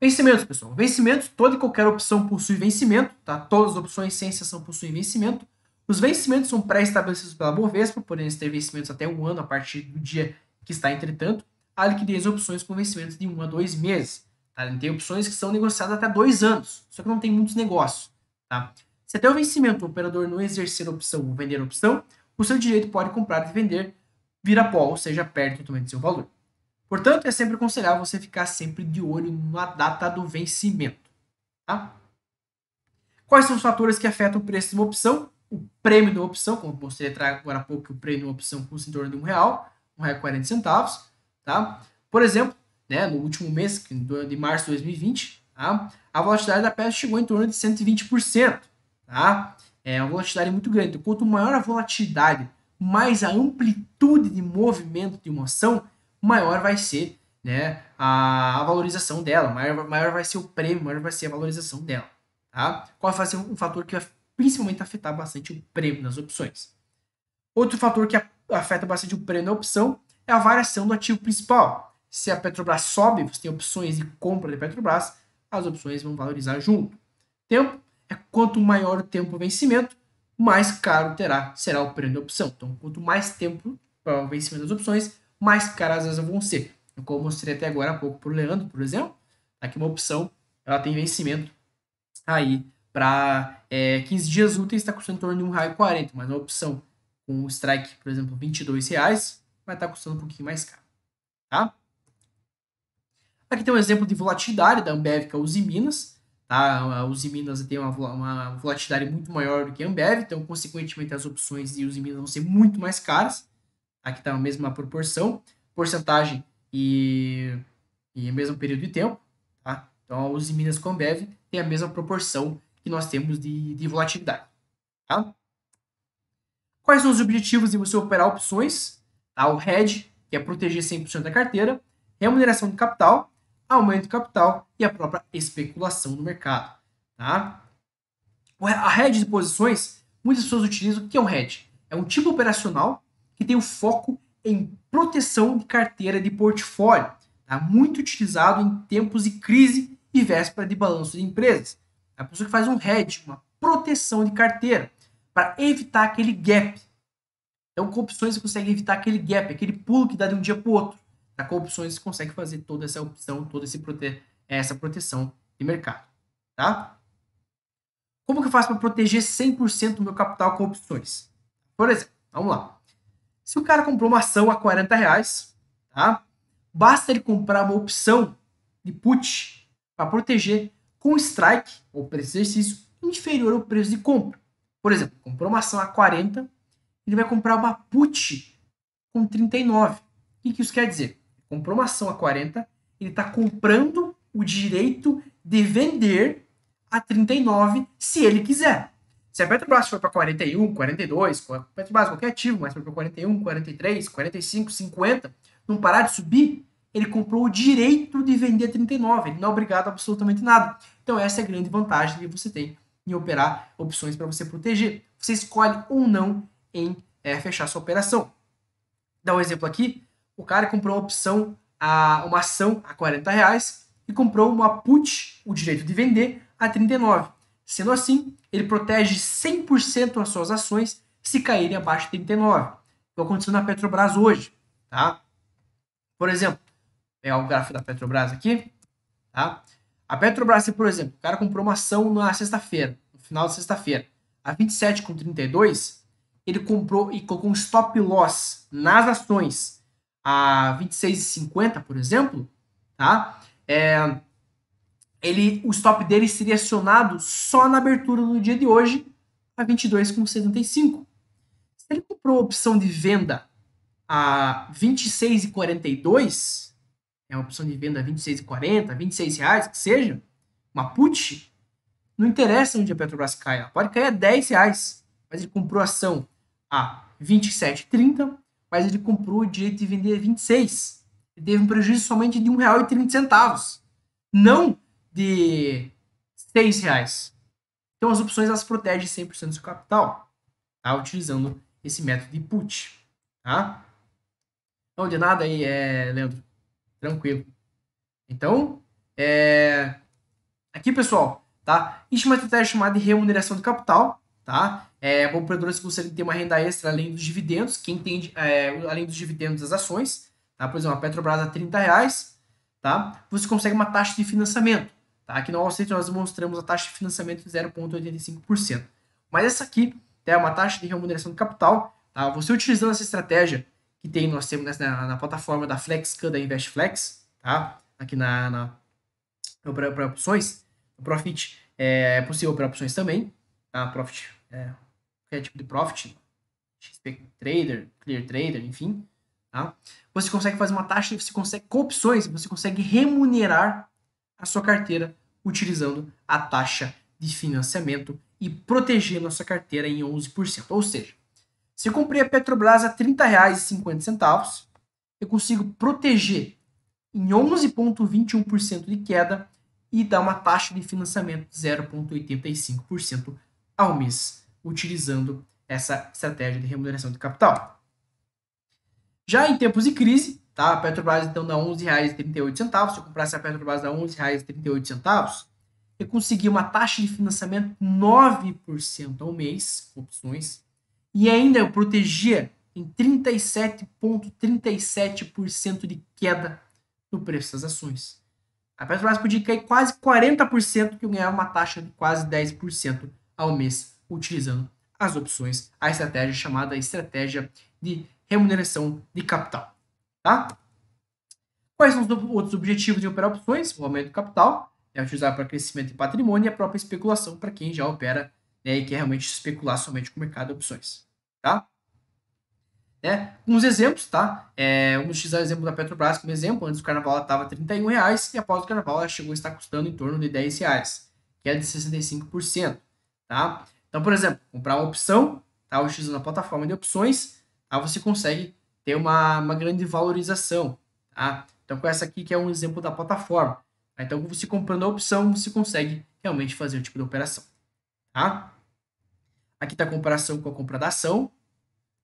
Vencimentos, pessoal. Vencimentos, toda e qualquer opção possui vencimento, tá? Todas as opções sem exceção possuem vencimento. Os vencimentos são pré-estabelecidos pela Bovespa, podendo ter vencimentos até um ano a partir do dia que está, entretanto, a liquidez opções com vencimentos de um a dois meses. Tá? Tem opções que são negociadas até dois anos, só que não tem muitos negócios. Tá? Se até o vencimento o operador não exercer a opção ou vender a opção, o seu direito pode comprar e vender vira pó, ou seja, perde totalmente seu valor. Portanto, é sempre aconselhável você ficar sempre de olho na data do vencimento. Tá? Quais são os fatores que afetam o preço de uma opção? o prêmio da opção, como eu mostrei agora há pouco, o prêmio da é opção custa em torno de um real, um real e centavos, tá? Por exemplo, né, no último mês, de março de 2020, tá? a velocidade da peça chegou em torno de 120%, tá? É uma velocidade muito grande. Então, quanto maior a volatilidade, mais a amplitude de movimento de uma ação, maior vai ser né, a, a valorização dela, maior, maior vai ser o prêmio, maior vai ser a valorização dela, tá? Qual vai ser um fator que vai principalmente afetar bastante o prêmio nas opções. Outro fator que afeta bastante o prêmio na opção é a variação do ativo principal. Se a Petrobras sobe, você tem opções de compra de Petrobras, as opções vão valorizar junto. Tempo é quanto maior o tempo do vencimento, mais caro terá será o prêmio da opção. Então, quanto mais tempo para o vencimento das opções, mais caras elas vão ser. Então, como eu mostrei até agora há pouco para o Leandro, por exemplo, tá aqui uma opção ela tem vencimento aí para é, 15 dias úteis está custando em torno de R$1,40, mas uma opção com o strike, por exemplo, reais vai estar tá custando um pouquinho mais caro. Tá? Aqui tem um exemplo de volatilidade da Ambev com é a Uzi Minas. Tá? A Uzi Minas tem uma, uma volatilidade muito maior do que a Ambev, então, consequentemente, as opções de Uzi Minas vão ser muito mais caras. Aqui está a mesma proporção, porcentagem e, e mesmo período de tempo. Tá? Então, a Uzi Minas com a Ambev tem a mesma proporção que nós temos de, de volatilidade. Tá? Quais são os objetivos de você operar opções? Tá? O hedge, que é proteger 100% da carteira, remuneração do capital, aumento do capital e a própria especulação no mercado. Tá? A hedge de posições, muitas pessoas utilizam. O que é um hedge? É um tipo operacional que tem o um foco em proteção de carteira de portfólio. Tá? Muito utilizado em tempos de crise e véspera de balanço de empresas. É a pessoa que faz um hedge, uma proteção de carteira, para evitar aquele gap. Então, com opções você consegue evitar aquele gap, aquele pulo que dá de um dia para o outro. Na com opções você consegue fazer toda essa opção, toda prote... essa proteção de mercado. Tá? Como que eu faço para proteger 100% do meu capital com opções? Por exemplo, vamos lá. Se o cara comprou uma ação a 40 reais, tá? basta ele comprar uma opção de put para proteger com strike, ou preço de exercício, inferior ao preço de compra. Por exemplo, comprou uma ação a 40, ele vai comprar uma put com 39. O que isso quer dizer? Comprou uma ação a 40, ele está comprando o direito de vender a 39 se ele quiser. Se a Petrobras for para 41, 42, Petrobras, qualquer ativo, mas para 41, 43, 45, 50, não parar de subir, ele comprou o direito de vender a 39, ele não é obrigado a absolutamente nada. Então essa é a grande vantagem que você tem em operar opções para você proteger. Você escolhe ou não em é, fechar sua operação. Dá um exemplo aqui, o cara comprou a opção, a, uma ação a 40 reais e comprou uma put, o direito de vender, a 39. Sendo assim, ele protege 100% as suas ações se caírem abaixo de 39. É o que aconteceu na Petrobras hoje, tá? Por exemplo, pegar o gráfico da Petrobras aqui, tá? A Petrobras, por exemplo, o cara comprou uma ação na sexta-feira, no final de sexta-feira, a 27,32, ele comprou e colocou um stop loss nas ações a 26,50, por exemplo, tá? É, ele, o stop dele seria acionado só na abertura no dia de hoje a 22,75. Se ele comprou a opção de venda a 26,42, é uma opção de venda a 26,40, 26 reais, que seja, uma put, não interessa onde a Petrobras cai. Ela pode cair a 10 reais, mas ele comprou a ação a 27,30, mas ele comprou o direito de vender a 26. Ele teve um prejuízo somente de R$ 1,30, não de R$ reais. Então as opções elas protegem 100% do seu capital, tá? utilizando esse método de put. Tá? Não de nada aí, é, Leandro. Tranquilo. Então, é... aqui, pessoal, tá? Existe uma estratégia chamada de remuneração do capital, tá? É, operadoras que conseguem ter uma renda extra além dos dividendos, quem tem, é, além dos dividendos das ações, tá? Por exemplo, a Petrobras a 30 reais, tá? Você consegue uma taxa de financiamento, tá? Aqui no Wall Street nós mostramos a taxa de financiamento de 0,85%. Mas essa aqui tá? é tá? uma taxa de remuneração do capital, tá? Você utilizando essa estratégia, que tem, nós temos na, na plataforma da FlexCan é da InvestFlex, tá? Aqui na, na para opções, o Profit é, é possível para opções também, tá? Profit, é, qualquer tipo de Profit, XP Trader, Clear Trader, enfim, tá? Você consegue fazer uma taxa, você consegue, com opções, você consegue remunerar a sua carteira utilizando a taxa de financiamento e protegendo a sua carteira em 11%, ou seja, se eu comprei a Petrobras a R$ 30,50, eu consigo proteger em 11,21% de queda e dar uma taxa de financiamento de 0,85% ao mês, utilizando essa estratégia de remuneração de capital. Já em tempos de crise, tá? a Petrobras então dá R$ 11,38. Se eu comprasse a Petrobras a R$ 11,38, eu consegui uma taxa de financiamento 9% ao mês, opções, e ainda eu protegia em 37,37% de queda no preço das ações. A Petrobras podia cair quase 40%, que eu ganhava uma taxa de quase 10% ao mês, utilizando as opções, a estratégia chamada estratégia de remuneração de capital. Tá? Quais são os outros objetivos de operar opções? O aumento do capital é utilizado para crescimento de patrimônio e a própria especulação para quem já opera né, e que é realmente especular somente com o mercado de opções, tá? Né? Uns exemplos, tá? É, vamos utilizar o exemplo da Petrobras como exemplo. Antes do carnaval ela estava R$31,00 reais e após o carnaval ela chegou a estar custando em torno de R$10,00, reais, que é de 65%, tá? Então, por exemplo, comprar uma opção, tá? Utilizando a plataforma de opções, tá? você consegue ter uma, uma grande valorização, tá? Então, com essa aqui que é um exemplo da plataforma. Tá? Então, você comprando a opção, você consegue realmente fazer o tipo de operação. Tá? Aqui está a comparação com a compra da ação.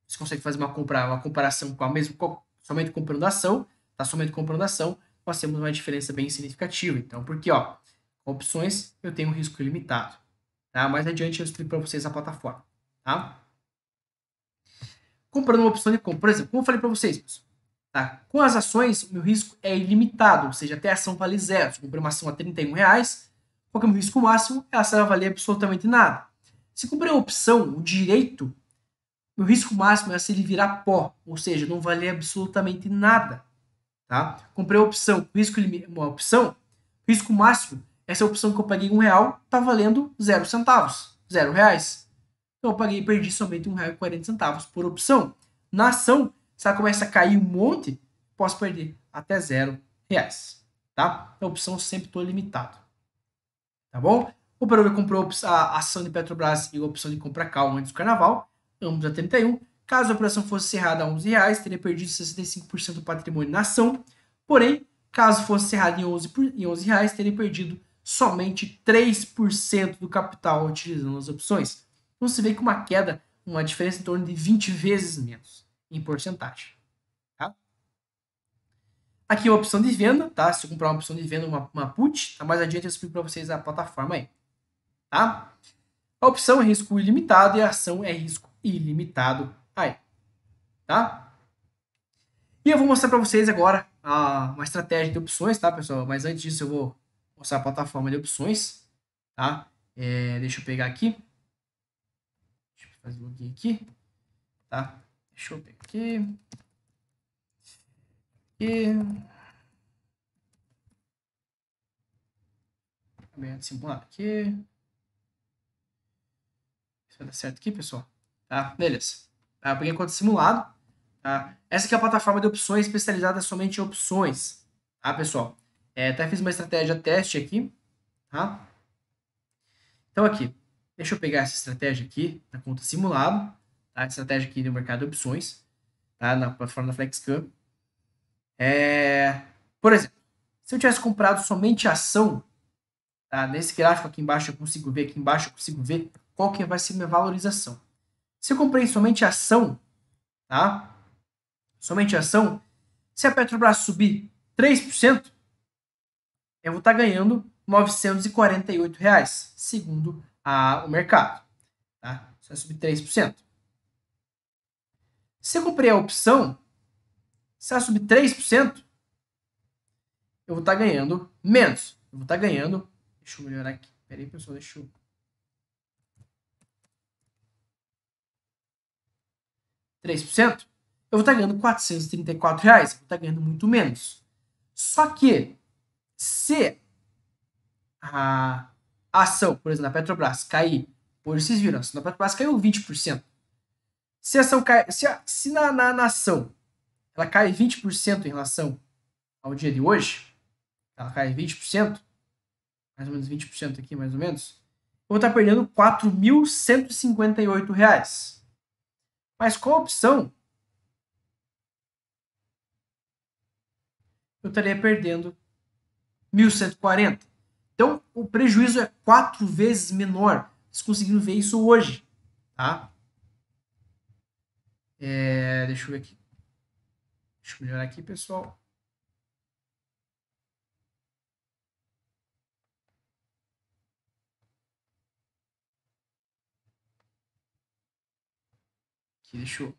Você consegue fazer uma, compra, uma comparação com a mesma, somente comprando a ação. Tá? Somente comprando a ação, nós temos uma diferença bem significativa. Então, porque ó, opções eu tenho um risco ilimitado. Tá? Mais adiante eu explico para vocês a plataforma. Tá? Comprando uma opção de compra, por exemplo, como eu falei para vocês, pessoal, tá? com as ações o meu risco é ilimitado, ou seja, até a ação vale zero. Se eu comprei uma ação a R$ reais, qualquer risco máximo, é ela será valer absolutamente nada. Se comprei a opção, o direito, o risco máximo é se ele virar pó, ou seja, não valer absolutamente nada. Tá? Comprei a opção, risco uma opção, risco máximo, essa opção que eu paguei um real está valendo zero centavos, zero reais. Então eu paguei e perdi somente um real e quarenta centavos por opção. Na ação, se ela começa a cair um monte, posso perder até zero reais. Tá? Então, a opção sempre estou limitado tá bom? O Peruga comprou a ação de Petrobras e a opção de comprar Cal antes do carnaval, ambos a 31. Caso a operação fosse cerrada a 11 reais, teria perdido 65% do patrimônio na ação. Porém, caso fosse cerrada em 11, por, em 11 reais, teria perdido somente 3% do capital utilizando as opções. Então se vê que uma queda, uma diferença em torno de 20 vezes menos em porcentagem. Aqui é a opção de venda, tá? Se eu comprar uma opção de venda, uma, uma put, tá? mais adiante eu explico para vocês a plataforma aí, tá? A opção é risco ilimitado e a ação é risco ilimitado aí, tá? E eu vou mostrar para vocês agora a, ah, uma estratégia de opções, tá, pessoal? Mas antes disso eu vou mostrar a plataforma de opções, tá? É, deixa eu pegar aqui. Deixa eu fazer login aqui, tá? Deixa eu pegar aqui aqui. bem simular aqui. Isso vai dar certo aqui, pessoal. Tá, beleza. Tá, por enquanto simulado. Tá? Essa aqui é a plataforma de opções especializada somente em opções. Tá, pessoal? É, até fiz uma estratégia teste aqui. Tá? Então aqui, deixa eu pegar essa estratégia aqui na conta simulado. Tá? Estratégia aqui do mercado de opções. Tá? Na plataforma da FlexCamp. É, por exemplo, se eu tivesse comprado somente ação, tá? nesse gráfico aqui embaixo eu consigo ver, aqui embaixo eu consigo ver qual que vai ser minha valorização. Se eu comprei somente ação, tá? somente ação, se a Petrobras subir 3%, eu vou estar tá ganhando R$ 948, reais, segundo a, o mercado. Tá? Isso vai subir 3%. Se eu comprei a opção, se ela subir 3%, eu vou estar tá ganhando menos. Eu vou estar tá ganhando. Deixa eu melhorar aqui. Pera aí, pessoal, deixa eu. 3%, eu vou estar tá ganhando 434 reais. Eu vou estar tá ganhando muito menos. Só que, se a ação, por exemplo, da Petrobras cair, por vocês viram, a ação da Petrobras caiu 20%. Se, a ação cai, se, a, se na, na, na ação ela cai 20% em relação ao dia de hoje, ela cai 20%, mais ou menos 20% aqui, mais ou menos, eu vou estar tá perdendo R$ 4.158. Mas com a opção, eu estaria perdendo 1.140. Então, o prejuízo é quatro vezes menor. Vocês conseguiram ver isso hoje, tá? É, deixa eu ver aqui. Deixa eu melhorar aqui, pessoal. Aqui, deixa eu...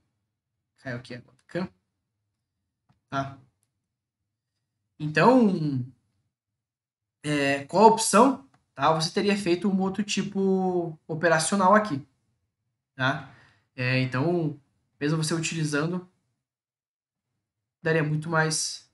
Caiu aqui a webcam. Tá? Então, é, qual a opção? Tá? Você teria feito um outro tipo operacional aqui. Tá? É, então, mesmo você utilizando daria muito mais,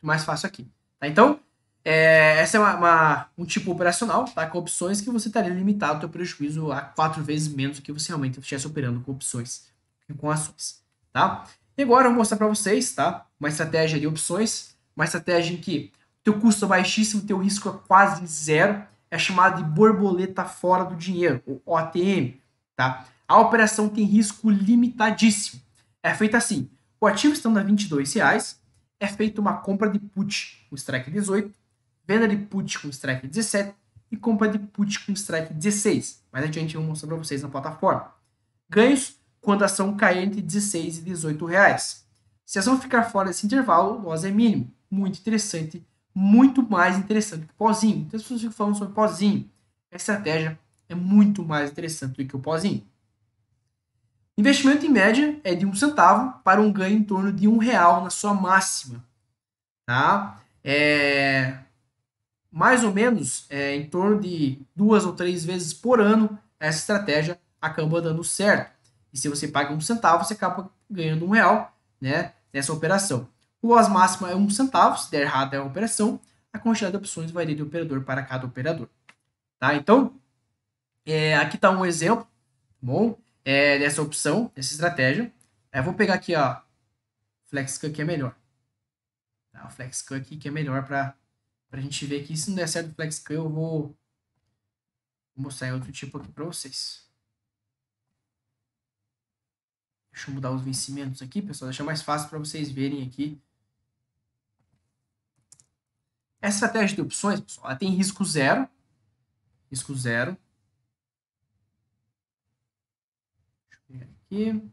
mais fácil aqui. Tá? Então, é, essa é uma, uma, um tipo operacional, tá? Com opções que você estaria limitado o seu prejuízo a quatro vezes menos do que você realmente estivesse operando com opções e com ações, tá? E agora eu vou mostrar para vocês, tá? Uma estratégia de opções, uma estratégia em que teu custo é baixíssimo, teu risco é quase zero, é chamada de borboleta fora do dinheiro, ou OTM, tá? A operação tem risco limitadíssimo. É feita assim: o ativo estando a R$ 22,00, é feita uma compra de put com strike 18, venda de put com strike 17 e compra de put com strike 16. Mais adiante eu vou mostrar para vocês na plataforma. Ganhos quando a ação cair entre 16 e 18 reais. Se a ação ficar fora desse intervalo, o loss é mínimo. Muito interessante, muito mais interessante que o pozinho. Então, as pessoas ficam falando sobre pozinho. A estratégia é muito mais interessante do que o pozinho. Investimento em média é de um centavo para um ganho em torno de um real na sua máxima. Tá? É, mais ou menos é, em torno de duas ou três vezes por ano, essa estratégia acaba dando certo. E se você paga um centavo, você acaba ganhando um real né, nessa operação. O as máxima é um centavo, se der errado é a operação. A quantidade de opções varia de operador para cada operador. Tá? Então, é, aqui está um exemplo. Tá bom, é, dessa opção, dessa estratégia. Eu vou pegar aqui, ó, FlexCut que é melhor. Tá, o aqui que é melhor para a gente ver aqui. Se não der certo o FlexCut, eu vou, vou mostrar em outro tipo aqui para vocês. Deixa eu mudar os vencimentos aqui, pessoal. Deixa mais fácil para vocês verem aqui. Essa estratégia de opções, pessoal, ela tem risco zero. Risco zero. aqui.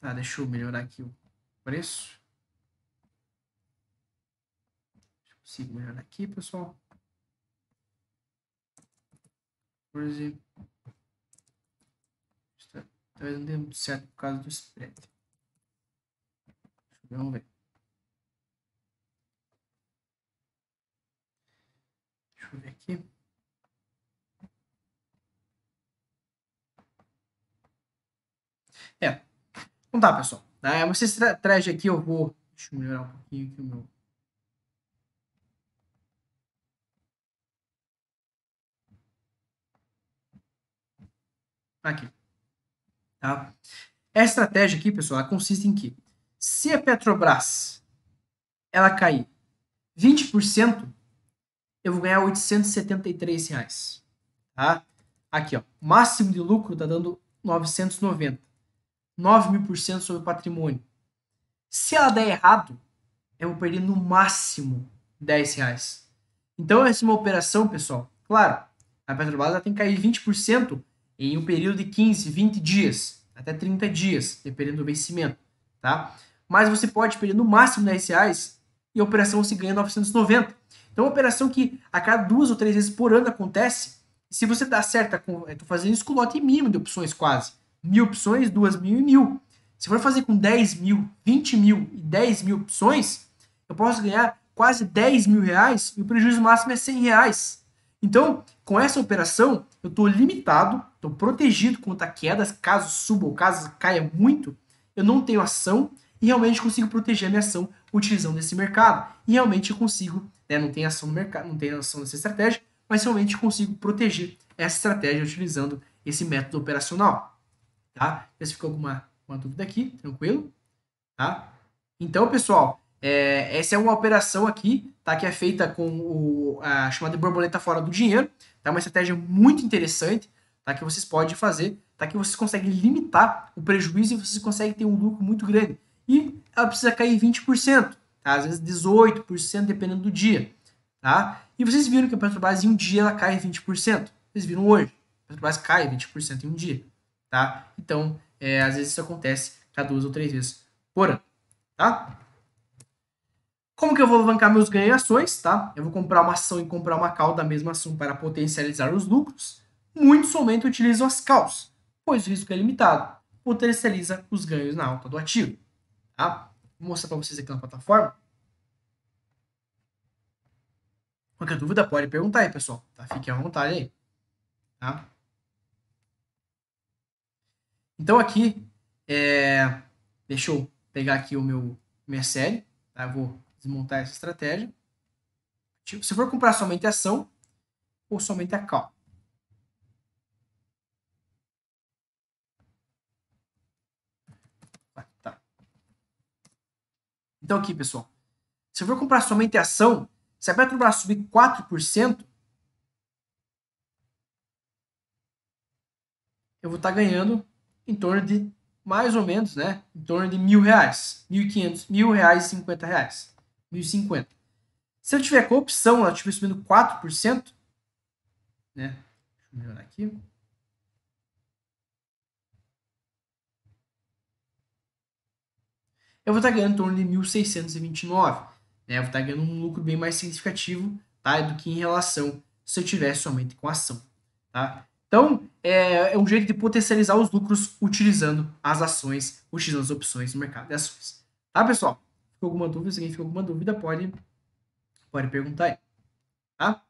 Tá, deixa eu melhorar aqui o preço. Deixa eu consigo melhorar aqui, pessoal. 14. Tá, talvez não dê certo por causa do spread. Vamos ver. Deixa eu ver aqui. É. Então tá, pessoal. É, você estratégia aqui, eu vou. Deixa eu melhorar um pouquinho aqui o meu. Aqui. Tá? Essa estratégia aqui, pessoal, ela consiste em que se a Petrobras ela cair 20%, eu vou ganhar 873 reais. Tá? Aqui, ó. Máximo de lucro tá dando 990 9 mil por cento sobre o patrimônio. Se ela der errado, eu vou perder no máximo 10 reais. Então, essa é uma operação, pessoal. Claro, a Petrobras ela tem que cair 20% em um período de 15, 20 dias, até 30 dias, dependendo do vencimento, tá? Mas você pode perder no máximo 10 reais e a operação se ganha 990. Então, é uma operação que a cada duas ou três vezes por ano acontece. se você dá certo, tá estou fazendo isso com lote mínimo de opções quase mil opções, duas mil e mil. Se for fazer com 10 mil, 20 mil e 10 mil opções, eu posso ganhar quase 10 mil reais e o prejuízo máximo é 100 reais. Então, com essa operação, eu estou limitado, estou protegido contra quedas, caso suba ou caso caia muito, eu não tenho ação e realmente consigo proteger a minha ação utilizando esse mercado. E realmente eu consigo, né, não tenho ação no mercado, não tenho ação nessa estratégia, mas realmente consigo proteger essa estratégia utilizando esse método operacional tá? esse se ficou alguma uma dúvida aqui, tranquilo, tá? Então, pessoal, é, essa é uma operação aqui, tá? Que é feita com o, a chamada borboleta fora do dinheiro, tá? Uma estratégia muito interessante, tá? Que vocês podem fazer, tá? Que vocês conseguem limitar o prejuízo e vocês conseguem ter um lucro muito grande. E ela precisa cair 20%, tá? Às vezes 18%, dependendo do dia, tá? E vocês viram que a Petrobras em um dia ela cai 20%. Vocês viram hoje, a Petrobras cai 20% em um dia, tá? Então, é, às vezes isso acontece a duas ou três vezes por ano, tá? Como que eu vou alavancar meus ganhos em ações, tá? Eu vou comprar uma ação e comprar uma call da mesma ação para potencializar os lucros. Muitos somente utilizam as calls, pois o risco é limitado. Potencializa os ganhos na alta do ativo, tá? Vou mostrar para vocês aqui na plataforma. Qualquer dúvida pode perguntar aí, pessoal. Tá? Fique à vontade aí, tá? Então aqui, é... deixa eu pegar aqui o meu minha tá? Eu vou desmontar essa estratégia. se tipo, se for comprar somente ação ou somente a call. Tá. tá. Então aqui, pessoal, se eu for comprar somente ação, se a Petrobras subir 4%, eu vou estar tá ganhando em torno de mais ou menos, né? Em torno de mil reais, mil e quinhentos, mil reais, e cinquenta reais, mil e cinquenta. Se eu tiver com a opção, ela estiver subindo quatro né? Deixa eu melhorar aqui. Eu vou estar ganhando em torno de 1.629, né? Eu vou estar ganhando um lucro bem mais significativo, tá? Do que em relação se eu tiver somente com ação, tá? Então, é, é um jeito de potencializar os lucros utilizando as ações, utilizando as opções do mercado de ações. Tá, pessoal? Ficou alguma dúvida? Se alguém ficou alguma dúvida, pode, pode perguntar aí. Tá?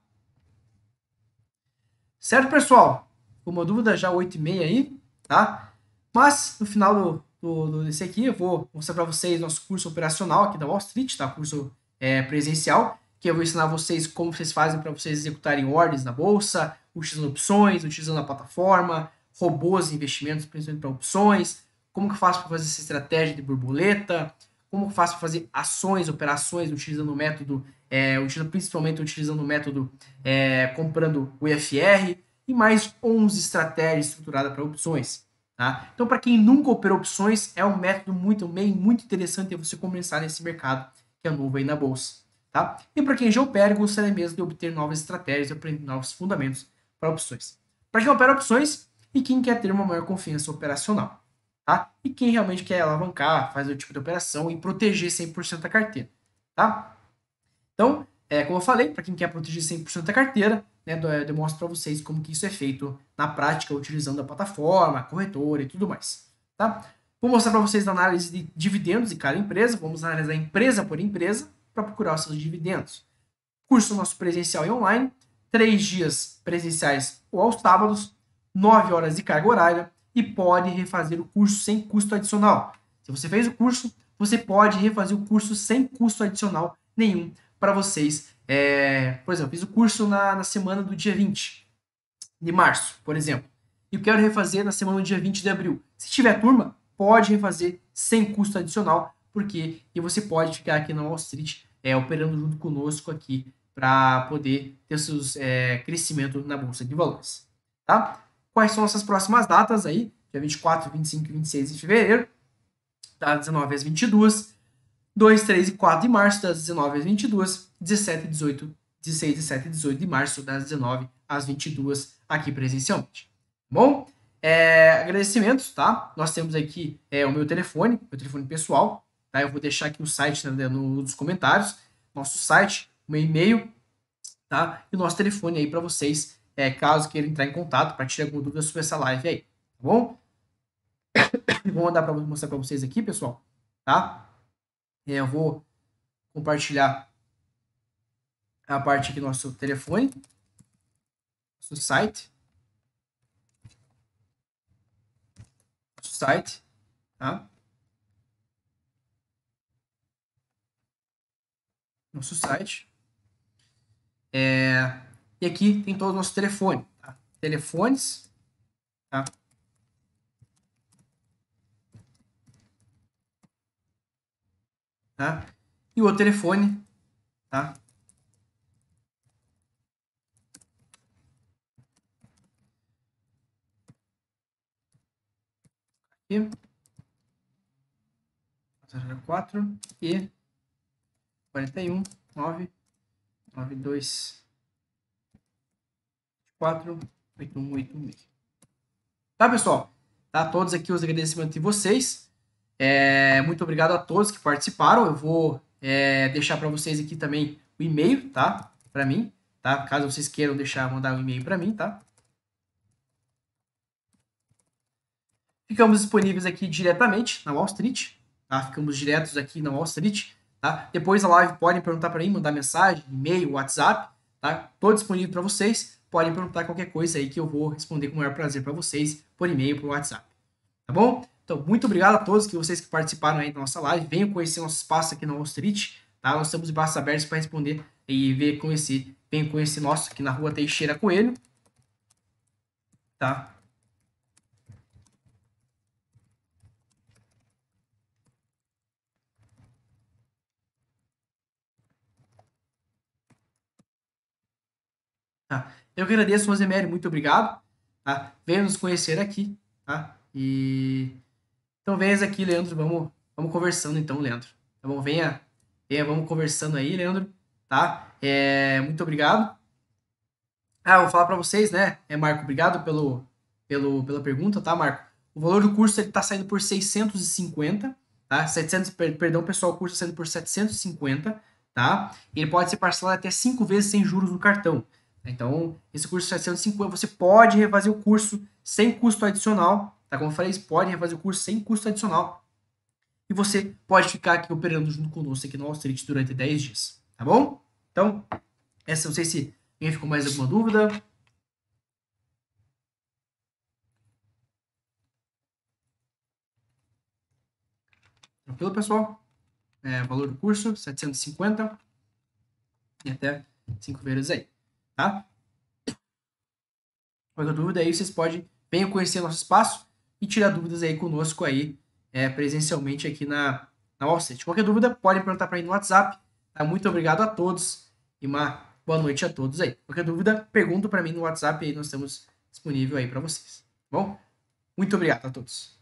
Certo, pessoal? Uma dúvida já 8 e meia aí, tá? Mas no final do, do, do desse aqui eu vou mostrar para vocês nosso curso operacional aqui da Wall Street, tá? Curso é, presencial, que eu vou ensinar vocês como vocês fazem para vocês executarem ordens na bolsa, utilizando opções, utilizando a plataforma, robôs e investimentos, principalmente para opções, como que eu faço para fazer essa estratégia de borboleta, como que eu faço para fazer ações, operações, utilizando o método, é, utilizando, principalmente utilizando o método é, comprando o IFR, e mais 11 estratégias estruturadas para opções. Tá? Então, para quem nunca operou opções, é um método muito, meio, muito interessante você começar nesse mercado que é novo aí na bolsa. Tá? E para quem já opera, gostaria mesmo de obter novas estratégias e aprender novos fundamentos para opções. Para quem opera opções e quem quer ter uma maior confiança operacional. Tá? E quem realmente quer alavancar, faz o tipo de operação e proteger 100% da carteira. Tá? Então, é, como eu falei, para quem quer proteger 100% da carteira, né, é, eu demonstro para vocês como que isso é feito na prática, utilizando a plataforma, a corretora e tudo mais. Tá? Vou mostrar para vocês a análise de dividendos de cada empresa. Vamos analisar empresa por empresa para procurar os seus dividendos. Curso nosso presencial e online três dias presenciais ou aos sábados, nove horas de carga horária e pode refazer o curso sem custo adicional. Se você fez o curso, você pode refazer o curso sem custo adicional nenhum para vocês. É, por exemplo, fiz o curso na, na semana do dia 20 de março, por exemplo, e eu quero refazer na semana do dia 20 de abril. Se tiver turma, pode refazer sem custo adicional, porque e você pode ficar aqui na Wall Street é, operando junto conosco aqui para poder ter seus é, crescimento na bolsa de valores, tá? Quais são essas próximas datas aí? Dia 24, 25 e 26 de fevereiro, tá? das 19 às 22, 2, 3 e 4 de março, tá? das 19 às 22, 17 18, 16, 17 e 18 de março, tá? das 19 às 22, aqui presencialmente. Bom, é, agradecimentos, tá? Nós temos aqui é, o meu telefone, meu telefone pessoal, tá? Eu vou deixar aqui o site né, nos comentários, nosso site, meu e-mail, tá? E o nosso telefone aí para vocês, é, caso queiram entrar em contato para tirar alguma dúvida sobre essa live aí, tá bom? [coughs] vou mandar para mostrar para vocês aqui, pessoal, tá? É, eu vou compartilhar a parte aqui do nosso telefone, nosso site, nosso site, tá? Nosso site. É, e aqui tem todo o nosso telefone. Tá? Telefones. Tá? Tá? E o outro telefone. Tá? Aqui. 4 e 41, 9 nove dois quatro oito um oito um Tá, pessoal? Tá, todos aqui os agradecimentos de vocês. É, muito obrigado a todos que participaram. Eu vou é, deixar para vocês aqui também o e-mail, tá? Para mim, tá? Caso vocês queiram deixar, mandar um e-mail para mim, tá? Ficamos disponíveis aqui diretamente na Wall Street, tá? Ficamos diretos aqui na Wall Street. Tá? Depois da live podem perguntar para mim, mandar mensagem, e-mail, WhatsApp, tá? Tô disponível para vocês. Podem perguntar qualquer coisa aí que eu vou responder com o maior prazer para vocês por e-mail, por WhatsApp. Tá bom? Então, muito obrigado a todos que vocês que participaram aí da nossa live. Venham conhecer nosso espaço aqui na Wall Street, tá? Nós estamos de braços abertos para responder e ver conhecer, venham conhecer nosso aqui na Rua Teixeira Coelho, tá? Tá? Eu agradeço, Rosemary, muito obrigado. Tá? Venha nos conhecer aqui. Tá? E então venha aqui, Leandro. Vamos, vamos conversando então, Leandro. Tá bom? Venha, venha, vamos conversando aí, Leandro. Tá? É, muito obrigado. Ah, vou falar para vocês, né? É, Marco, obrigado pelo, pelo, pela pergunta, tá, Marco? O valor do curso ele tá saindo por 650, tá? 700, per, perdão, pessoal, o curso tá saindo por 750, tá? Ele pode ser parcelado até 5 vezes sem juros no cartão. Então, esse curso está sendo 5 Você pode refazer o curso sem custo adicional. Tá? Como eu falei, você pode refazer o curso sem custo adicional. E você pode ficar aqui operando junto conosco aqui no Austerity durante 10 dias. Tá bom? Então, essa não sei se alguém ficou mais alguma dúvida. Tranquilo, pessoal? É, valor do curso, 750. E até 5 vezes aí tá? Qualquer dúvida aí, vocês podem, bem conhecer nosso espaço e tirar dúvidas aí conosco aí, é, presencialmente aqui na, na Wall Qualquer dúvida, podem perguntar para mim no WhatsApp. Tá? Muito obrigado a todos e uma boa noite a todos aí. Qualquer dúvida, pergunta para mim no WhatsApp aí, nós estamos disponível aí para vocês. Tá bom? Muito obrigado a todos.